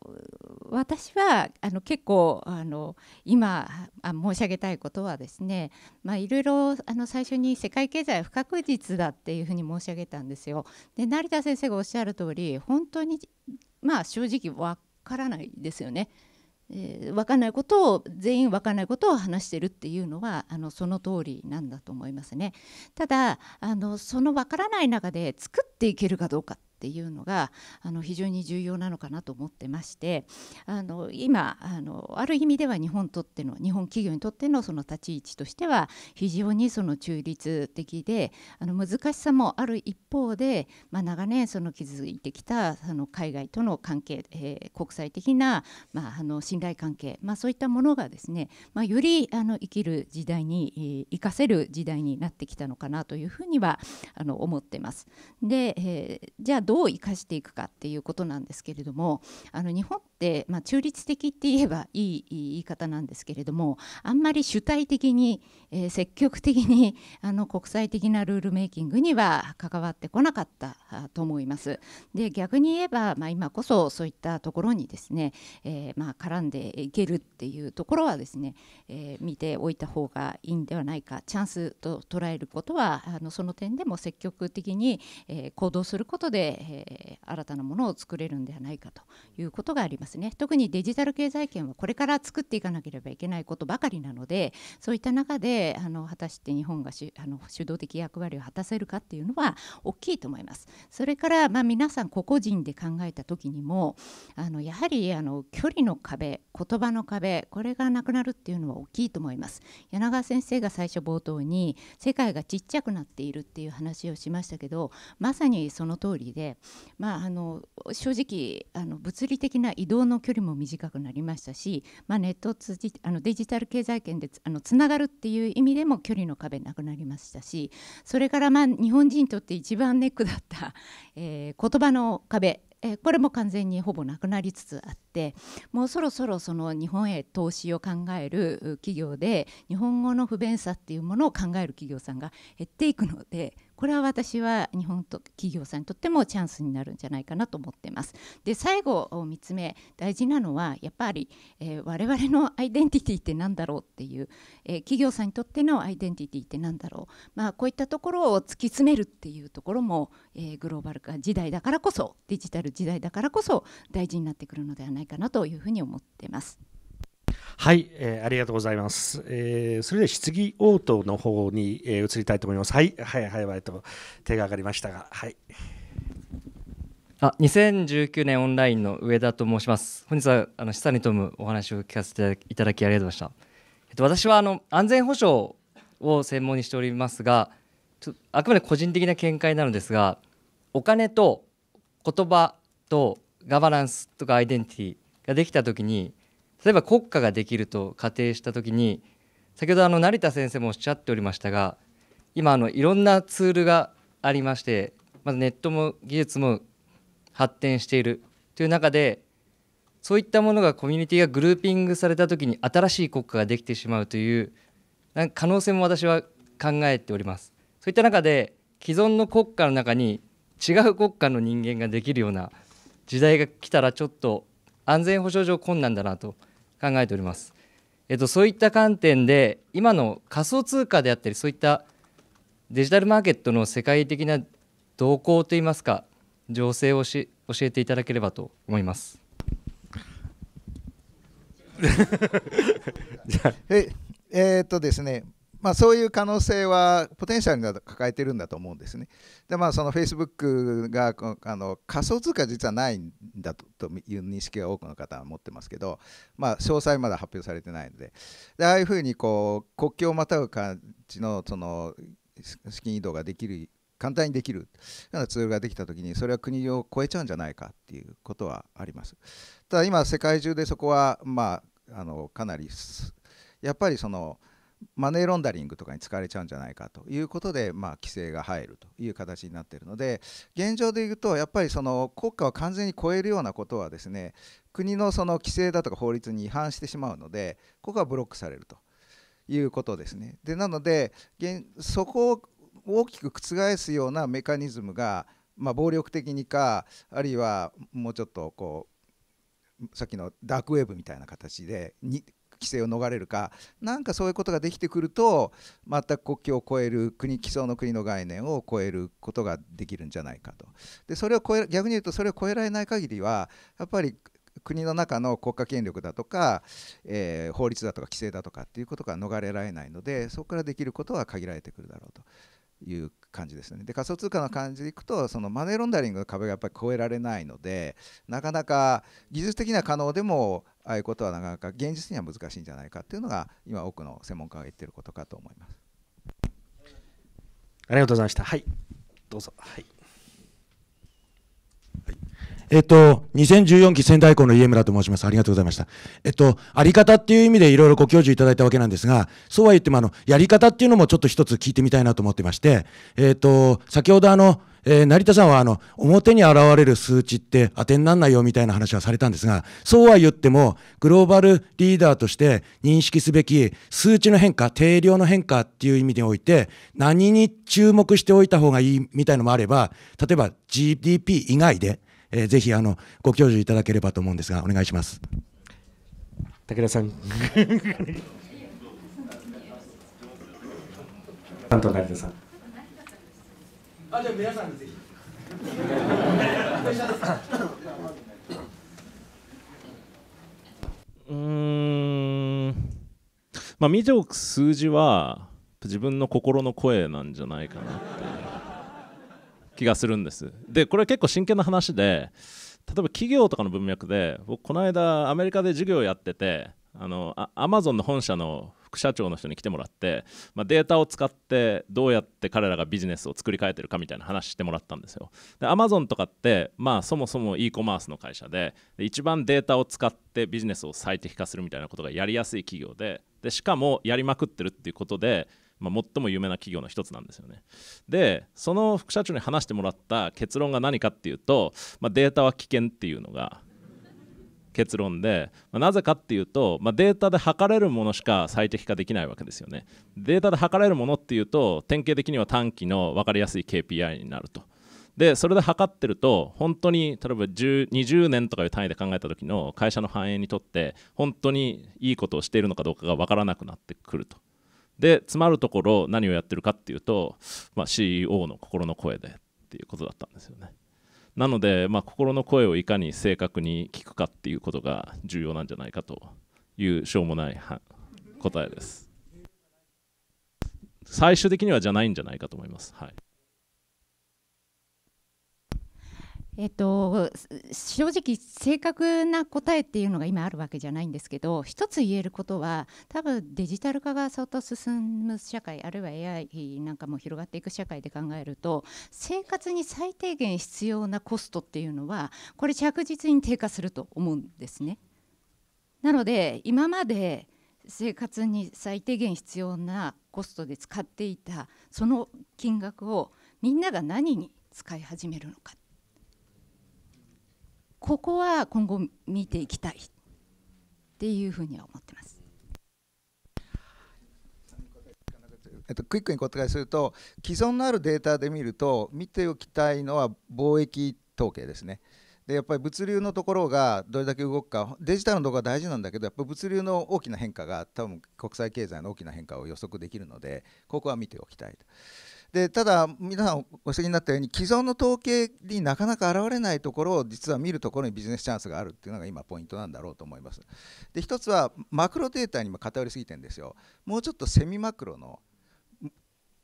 私はあの結構あの今あ申し上げたいことはですね、まいろいろあの最初に世界経済不確実だっていうふうに申し上げたんですよ。で成田先生がおっしゃる通り本当に、まあ、正直わからないですよね。えー、分かんないことを全員分かんないことを話してるっていうのはあのその通りなんだと思いますね。ただあのその分からない中で作っていけるかどうかっっていうのがあの非常に重要なのかなと思ってましてあの今あのある意味では日本とっての日本企業にとってのその立ち位置としては非常にその中立的であの難しさもある一方で、まあ、長年その築いてきたあの海外との関係、えー、国際的な、まあ、あの信頼関係、まあ、そういったものがですね、まあ、よりあの生きる時代に、えー、生かせる時代になってきたのかなというふうにはあの思ってます。で、えー、じゃどう生かしていくかっていうことなんですけれどもあの日本って、まあ、中立的って言えばいい言い方なんですけれどもあんまり主体的に、えー、積極的にあの国際的なルールメイキングには関わってこなかったと思います。で逆に言えば、まあ、今こそそういったところにですね、えー、まあ、絡んでいけるっていうところはですね、えー、見ておいた方がいいんではないかチャンスと捉えることはあのその点でも積極的に、え行動することでえー、新たなものを作れるんではないかということがありますね特にデジタル経済圏はこれから作っていかなければいけないことばかりなのでそういった中であの果たして日本がしあの主導的役割を果たせるかっていうのは大きいと思います。それからまあ皆さん個々人で考えた時にもあのやはりあの距離の壁言葉の壁これがなくなるっていうのは大きいと思います。柳川先生が最初冒頭に世界がちっちゃくなっているっていう話をしましたけどまさにその通りでで、まあ、あの正直あの物理的な移動の距離も短くなりましたし、まあ、ネットを通じあのデジタル経済圏であのつながるっていう意味でも距離の壁なくなりましたしそれからまあ日本人にとって一番ネックだった、[laughs] えー、言葉の壁えこれも完全にほぼなくなりつつあってもうそろそろその日本へ投資を考える企業で日本語の不便さっていうものを考える企業さんが減っていくのでこれは私は日本と企業さんにとってもチャンスになるんじゃないかなと思ってます。で最後3つ目大事なのはやっぱり、えー、我々のアイデンティティって何だろうっていう、えー、企業さんにとってのアイデンティティって何だろう、まあ、こういったところを突き詰めるっていうところも、えー、グローバル化時代だからこそデジタル時代だからこそ大事になってくるのではないかなというふうに思ってます。はい、えー、ありがとうございます。えー、それでは質疑応答の方に、えー、移りたいと思います。はい、はい、はい、はいと手が上がりましたが、はい。あ、2019年オンラインの上田と申します。本日はあの久に富むお話を聞かせていただきありがとうございました。えっと私はあの安全保障を専門にしておりますが、ちょあくまで個人的な見解なのですが、お金と言葉とガバナンスとかアイデンティティができたときに例えば国家ができると仮定した時に先ほどあの成田先生もおっしゃっておりましたが今あのいろんなツールがありましてまずネットも技術も発展しているという中でそういったものがコミュニティがグルーピングされた時に新しい国家ができてしまうという可能性も私は考えております。そういった中で既存の国家の中に違う国家の人間ができるような時代が来たらちょっと安全保障上困難だなと考えております。えっと、そういった観点で、今の仮想通貨であったり、そういったデジタルマーケットの世界的な動向といいますか、情勢をし教えていただければと思います。[laughs] じゃええー、っとですね、まあ、そういう可能性はポテンシャルが抱えてるんだと思うんですね。でまあその Facebook があの仮想通貨実はないんだという認識が多くの方は持ってますけど、まあ、詳細まだ発表されてないのででああいうふうにこう国境をまたぐ感じのその資金移動ができる簡単にできるようなツールができた時にそれは国を超えちゃうんじゃないかっていうことはあります。ただ今世界中でそこはまああのかなりやっぱりそのマネーロンダリングとかに使われちゃうんじゃないかということで、まあ、規制が入るという形になっているので現状でいうとやっぱりその国家を完全に超えるようなことはですね国のその規制だとか法律に違反してしまうのでここはブロックされるということですね。でなのでそこを大きく覆すようなメカニズムが、まあ、暴力的にかあるいはもうちょっとこうさっきのダークウェブみたいな形でに規制を逃れるかなんかそういうことができてくると全く国境を超える国既存の国の概念を超えることができるんじゃないかとでそれを超え逆に言うとそれを超えられない限りはやっぱり国の中の国家権力だとか、えー、法律だとか規制だとかっていうことが逃れられないのでそこからできることは限られてくるだろうと。いう感じですねで仮想通貨の感じでいくとそのマネーロンダリングの壁がやっぱり超えられないのでなかなか技術的には可能でもああいうことはなかなか現実には難しいんじゃないかっていうのが今多くの専門家が言ってることかと思いますありがとうございましたはいどうぞはい、はい、えっと、2014期仙台校の家村と申します。ありがとうございました。えっと、あり方っていう意味でいろいろご教授いただいたわけなんですが、そうは言っても、あの、やり方っていうのもちょっと一つ聞いてみたいなと思ってまして、えっと、先ほどあの、えー、成田さんはあの表に現れる数値って当てにならないよみたいな話はされたんですがそうは言ってもグローバルリーダーとして認識すべき数値の変化定量の変化っていう意味において何に注目しておいた方がいいみたいのもあれば例えば GDP 以外でえー、ぜひあのご教授いただければと思うんですが、お願いします。武田さん担当成田さん。あ、じゃ皆さんぜひ。うん。まあ、見ておく数字は自分の心の声なんじゃないかなって。気がするんです。でこれ結構真剣な話で例えば企業とかの文脈で僕この間アメリカで授業やっててあのアマゾンの本社の副社長の人に来てもらって、まあ、データを使ってどうやって彼らがビジネスを作り変えてるかみたいな話してもらったんですよ。で Amazon とかって、まあ、そもそも e コマースの会社でで一番データを使ってビジネスを最適化するみたいなことがやりやすい企業ででしかもやりまくってるっていうことでまあ、最も有名な企業の一つなんですよね。でその副社長に話してもらった結論が何かっていうと、まあ、データは危険っていうのが結論で、まあ、なぜかっていうと、まあ、データで測れるものしか最適化できないわけですよねデータで測れるものっていうと典型的には短期の分かりやすい KPI になるとでそれで測ってると本当に例えば20年とかいう単位で考えた時の会社の繁栄にとって本当にいいことをしているのかどうかが分からなくなってくるとで詰まるところ何をやってるかっていうと、まあ、CEO の心の声でっていうことだったんですよねなので、まあ、心の声をいかに正確に聞くかっていうことが重要なんじゃないかというしょうもない答えです最終的にはじゃないんじゃないかと思います、はいえっと、正直正確な答えっていうのが今あるわけじゃないんですけど一つ言えることは多分デジタル化が相当進む社会あるいは AI なんかも広がっていく社会で考えると生活に最低限必要なコストっていうのはこれ着実に低下すると思うんですね。なので今まで生活に最低限必要なコストで使っていたその金額をみんなが何に使い始めるのか。ここは今後見ていきたいっていうふうには思ってます。えっと、クイックにお答えすると既存のあるデータで見ると見ておきたいのは貿易統計ですね。でやっぱり物流のところがどれだけ動くかデジタルのところは大事なんだけどやっぱ物流の大きな変化が多分国際経済の大きな変化を予測できるのでここは見ておきたいと。でただ皆さんお指摘になったように既存の統計になかなか現れないところを実は見るところにビジネスチャンスがあるっていうのが今ポイントなんだろうと思います。で一つはマクロデータにも偏りすぎてるんですよ。もうちょっとセミマクロの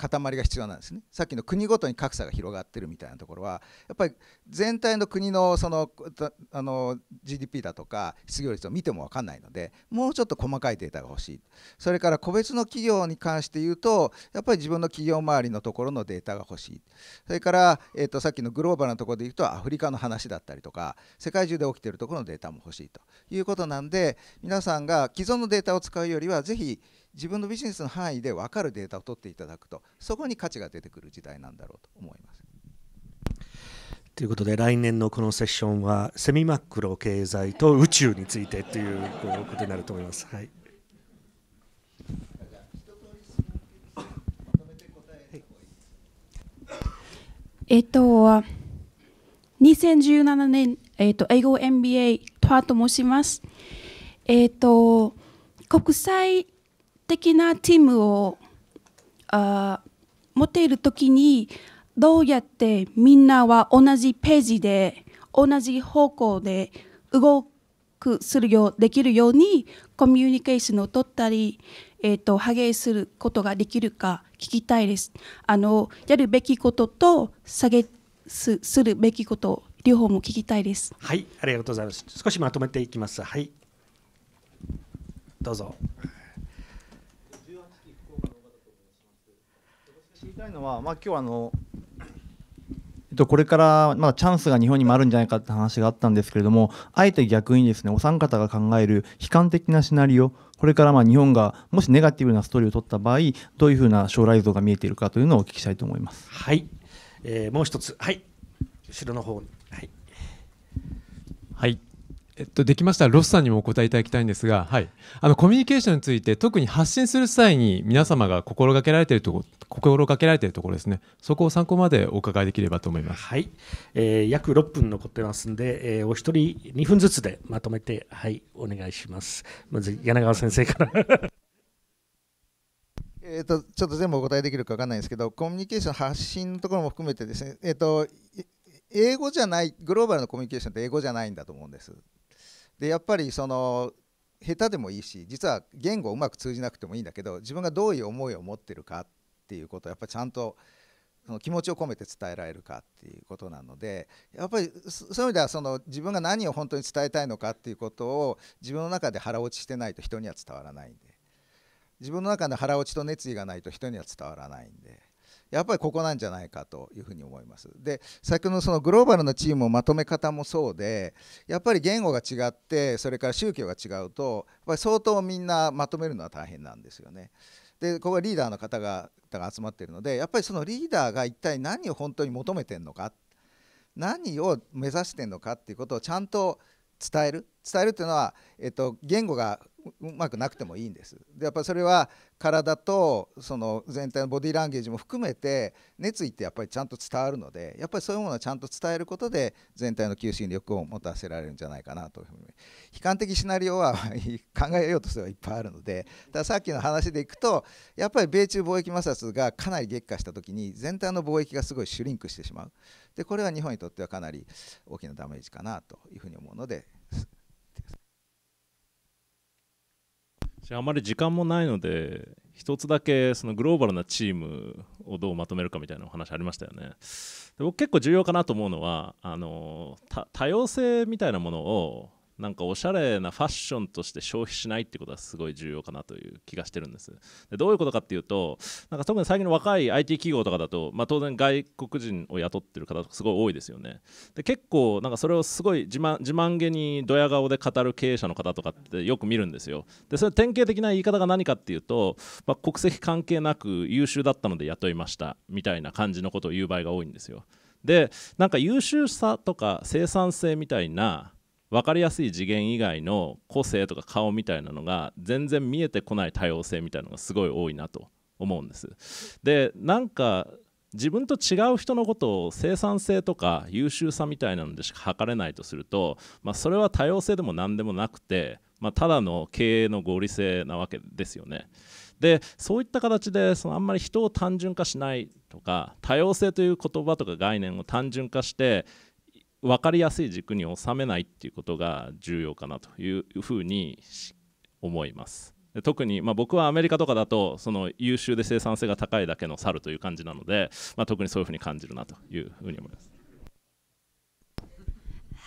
塊が必要なんですねさっきの国ごとに格差が広がってるみたいなところはやっぱり全体の国のそのあの GDP だとか失業率を見ても分かんないのでもうちょっと細かいデータが欲しいそれから個別の企業に関して言うとやっぱり自分の企業周りのところのデータが欲しいそれから、えー、とさっきのグローバルなところで言うとアフリカの話だったりとか世界中で起きてるところのデータも欲しいということなんで皆さんが既存のデータを使うよりはぜひ自分のビジネスの範囲で分かるデータを取っていただくとそこに価値が出てくる時代なんだろうと思います。ということで来年のこのセッションはセミマクロ経済と宇宙についてということになると思います。はいえっと、2017年、えっと、英語 MBA パーと申します。えっと、国際的なチームをあ持っている時にどうやってみんなは同じページで同じ方向で動くするようできるようにコミュニケーションを取ったり、えーと派遣することができるか聞きたいです。あのやるべきことと下げすするべきこと両方も聞きたいです。はい、ありがとうございます。少しまとめていきます。はい、どうぞ。きたいのは、まあ、今日あの、えっと、これからまあチャンスが日本にもあるんじゃないかって話があったんですけれどもあえて逆にですねお三方が考える悲観的なシナリオこれからまあ日本がもしネガティブなストーリーを取った場合どういうふうな将来像が見えているかというのをお聞きしたいと思います。はい、えー、もう一つ、はい、後ろの方はい、はいえっと、できましたらロスさんにもお答えいただきたいんですが、はい、あのコミュニケーションについて特に発信する際に皆様が心がけられていると心がけられているところですね、そこを参考までお伺いできればと思います。はい、えー、約6分残ってますんで、えー、お一人2分ずつでまとめてはいお願いします。まず柳川先生から [laughs] えーと、ちょっと全部お答えできるか分からないんですけど、コミュニケーション発信のところも含めてですね、えーと、英語じゃない、グローバルのコミュニケーションって英語じゃないんだと思うんです。でやっぱりその下手でもいいし実は言語をうまく通じなくてもいいんだけど自分がどういう思いを持ってるかっっていうことをやっぱりちゃんとその気持ちを込めて伝えられるかっていうことなのでやっぱりそういう意味ではその自分が何を本当に伝えたいのかっていうことを自分の中で腹落ちしてないと人には伝わらないんで自分の中で腹落ちと熱意がないと人には伝わらないんで。やっぱりここなんじゃないかというふに思います。で先ほどのそのグローバルのチームのまとめ方もそうでやっぱり言語が違ってそれから宗教が違うとやっぱり相当みんなまとめるのは大変なんですよね。でここはリーダーの方がが集まっているのでやっぱりそのリーダーが一体何を本当に求めてるのか何を目指してるのかっていうことをちゃんと伝える伝えるっていうのは、えっと、言語がうまくなくてもいいんです。でやっぱりそれは体とその全体のボディーランゲージも含めて熱意ってやっぱりちゃんと伝わるのでやっぱりそういうものをちゃんと伝えることで全体の求心力を持たせられるんじゃないかなというふうに悲観的シナリオは [laughs] 考えようとすればいっぱいあるのでたださっきの話でいくとやっぱり米中貿易摩擦がかなり激化した時に全体の貿易がすごいシュリンクしてしまうでこれは日本にとってはかなり大きなダメージかなというふうに思うのであまり時間もないので一つだけそのグローバルなチームをどうまとめるかみたいなお話ありましたよね。で僕結構重要かなと思うのはあの多様性みたいなものをなんかおしゃれなファッションとして消費しないってことはすごい重要かなという気がしてるんですでどういうことかっていうとなんか特に最近の若い IT 企業とかだと、まあ、当然外国人を雇ってる方とかすごい多いですよねで結構なんかそれをすごい自慢自慢げにドヤ顔で語る経営者の方とかってよく見るんですよでそれ典型的な言い方が何かっていうと、まあ、国籍関係なく優秀だったので雇いましたみたいな感じのことを言う場合が多いんですよでなんか優秀さとか生産性みたいな分かりやすい次元以外の個性とか顔みたいなのが全然見えてこない多様性みたいなのがすごい多いなと思うんです。でなんか自分と違う人のことを生産性とか優秀さみたいなのでしか測れないとすると、まあ、それは多様性でも何でもなくて、まあ、ただの経営の合理性なわけですよね。でそういった形でそのあんまり人を単純化しないとか多様性という言葉とか概念を単純化して分かりやすい軸に収めないっていうことが重要かなというふうに思います。特に、まあ、僕はアメリカとかだとその優秀で生産性が高いだけの猿という感じなので、まあ、特にそういうふうに感じるなというふうに思います。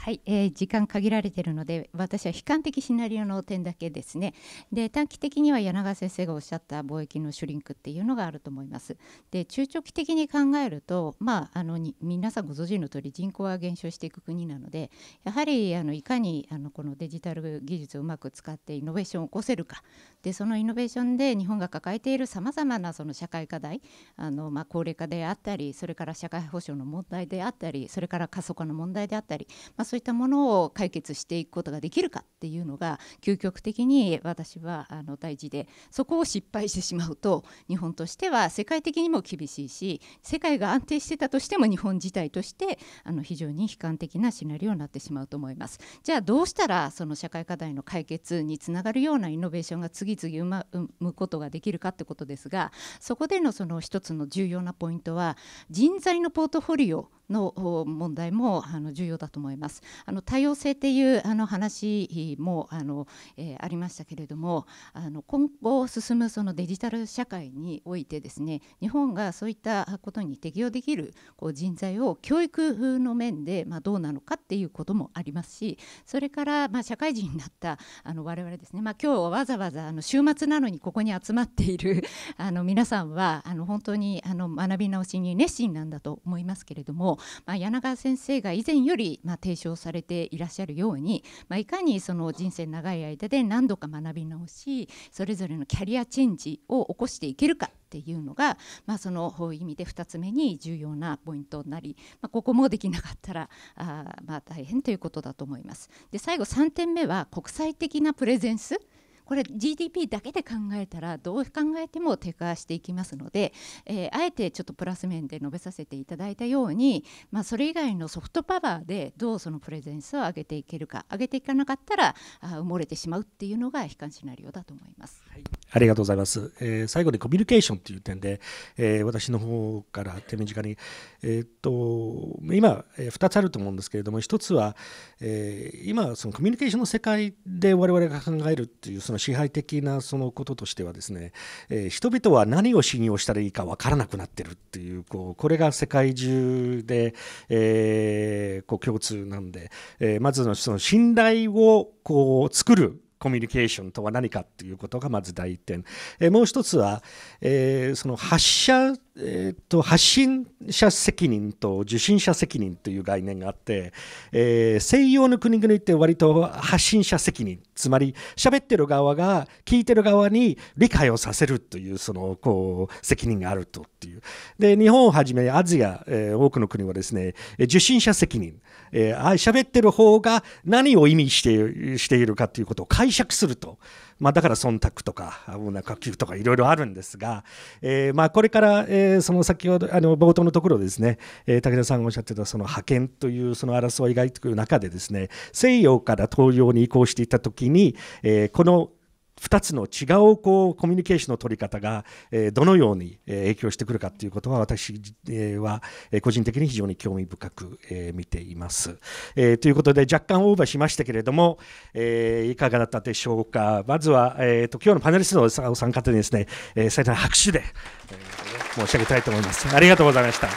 はい、えー、時間限られているので私は悲観的シナリオの点だけですねで短期的には柳川先生がおっしゃった貿易のシュリンクっていうのがあると思いますで中長期的に考えると、まあ、あの皆さんご存知の通り人口は減少していく国なのでやはりあのいかにあのこのデジタル技術をうまく使ってイノベーションを起こせるかでそのイノベーションで日本が抱えているさまざまなその社会課題あの、まあ、高齢化であったりそれから社会保障の問題であったりそれから過疎化の問題であったり、まあそういったものを解決していくことができるかっていうのが究極的に私はあの大事でそこを失敗してしまうと日本としては世界的にも厳しいし世界が安定してたとしても日本自体としてあの非常に悲観的なシナリオになってしまうと思います。じゃあどうしたらその社会課題の解決につながるようなイノベーションが次々生むことができるかってことですがそこでのその一つの重要なポイントは人材のポートフォリオの問題もあの重要だと思います。あの多様性っていうあの話もあの、えー、ありましたけれどもあの今後進むそのデジタル社会においてですね日本がそういったことに適用できるこう人材を教育の面で、まあ、どうなのかっていうこともありますしそれから、まあ、社会人になったあの我々ですね、まあ、今日わざわざあの週末なのにここに集まっている [laughs] あの皆さんはあの本当にあの学び直しに熱心なんだと思いますけれども、まあ、柳川先生が以前より、まあ、提唱動されていらっしゃるように、まあ、いかにその人生長い間で何度か学び直しそれぞれのキャリアチェンジを起こしていけるかっていうのが、まあ、その意味で2つ目に重要なポイントになり、まあ、ここもできなかったらあまあ大変ということだと思います。で最後3点目は国際的なプレゼンスこれ GDP だけで考えたらどう考えても低下していきますので、えー、あえてちょっとプラス面で述べさせていただいたように、まあ、それ以外のソフトパワーでどうそのプレゼンスを上げていけるか上げていかなかったらあ埋もれてしまうっていうのが悲観シナリオだと思います。はい、ありがとうございます、えー、最後でコミュニケーションという点で、えー、私の方から手短に、えー、っと今、えー、2つあると思うんですけれども1つは、えー、今そのコミュニケーションの世界で我々が考えるっていうそのの支配的なそのこととしてはですね、えー、人々は何を信用したらいいか分からなくなってるっていうこうこれが世界中で、えー、こう共通なんで、えまずのその信頼をこう作るコミュニケーションとは何かということがまず第一点、えもう一つは、えその発射、えー、と発信者責任と受信者責任という概念があって、え西洋の国々って割と発信者責任つまり喋ってる側が聞いてる側に理解をさせるというそのこう責任があるとっていうで日本をはじめアジア、え多くの国はですね受信者責任えー、喋ってる方が何を意味してしているかということを解釈すると。まあ、だから忖度とか、なんか給とかいろいろあるんですが、えー、まあこれから、えー、その先ほどあの冒頭のところですね、えー、武田さんがおっしゃってたその覇権というその争いがいく中でですね西洋から東洋に移行していった時に、えー、この2つの違うこうコミュニケーションの取り方が、えどのように影響してくるかということは私は個人的に非常に興味深く、え見ています、えということで若干オーバーしましたけれども、えいかがだったでしょうかまずは、えーと、今日のパネリストのお三方にですね、え最大の拍手で、え申し上げたいと思いますありがとうございました。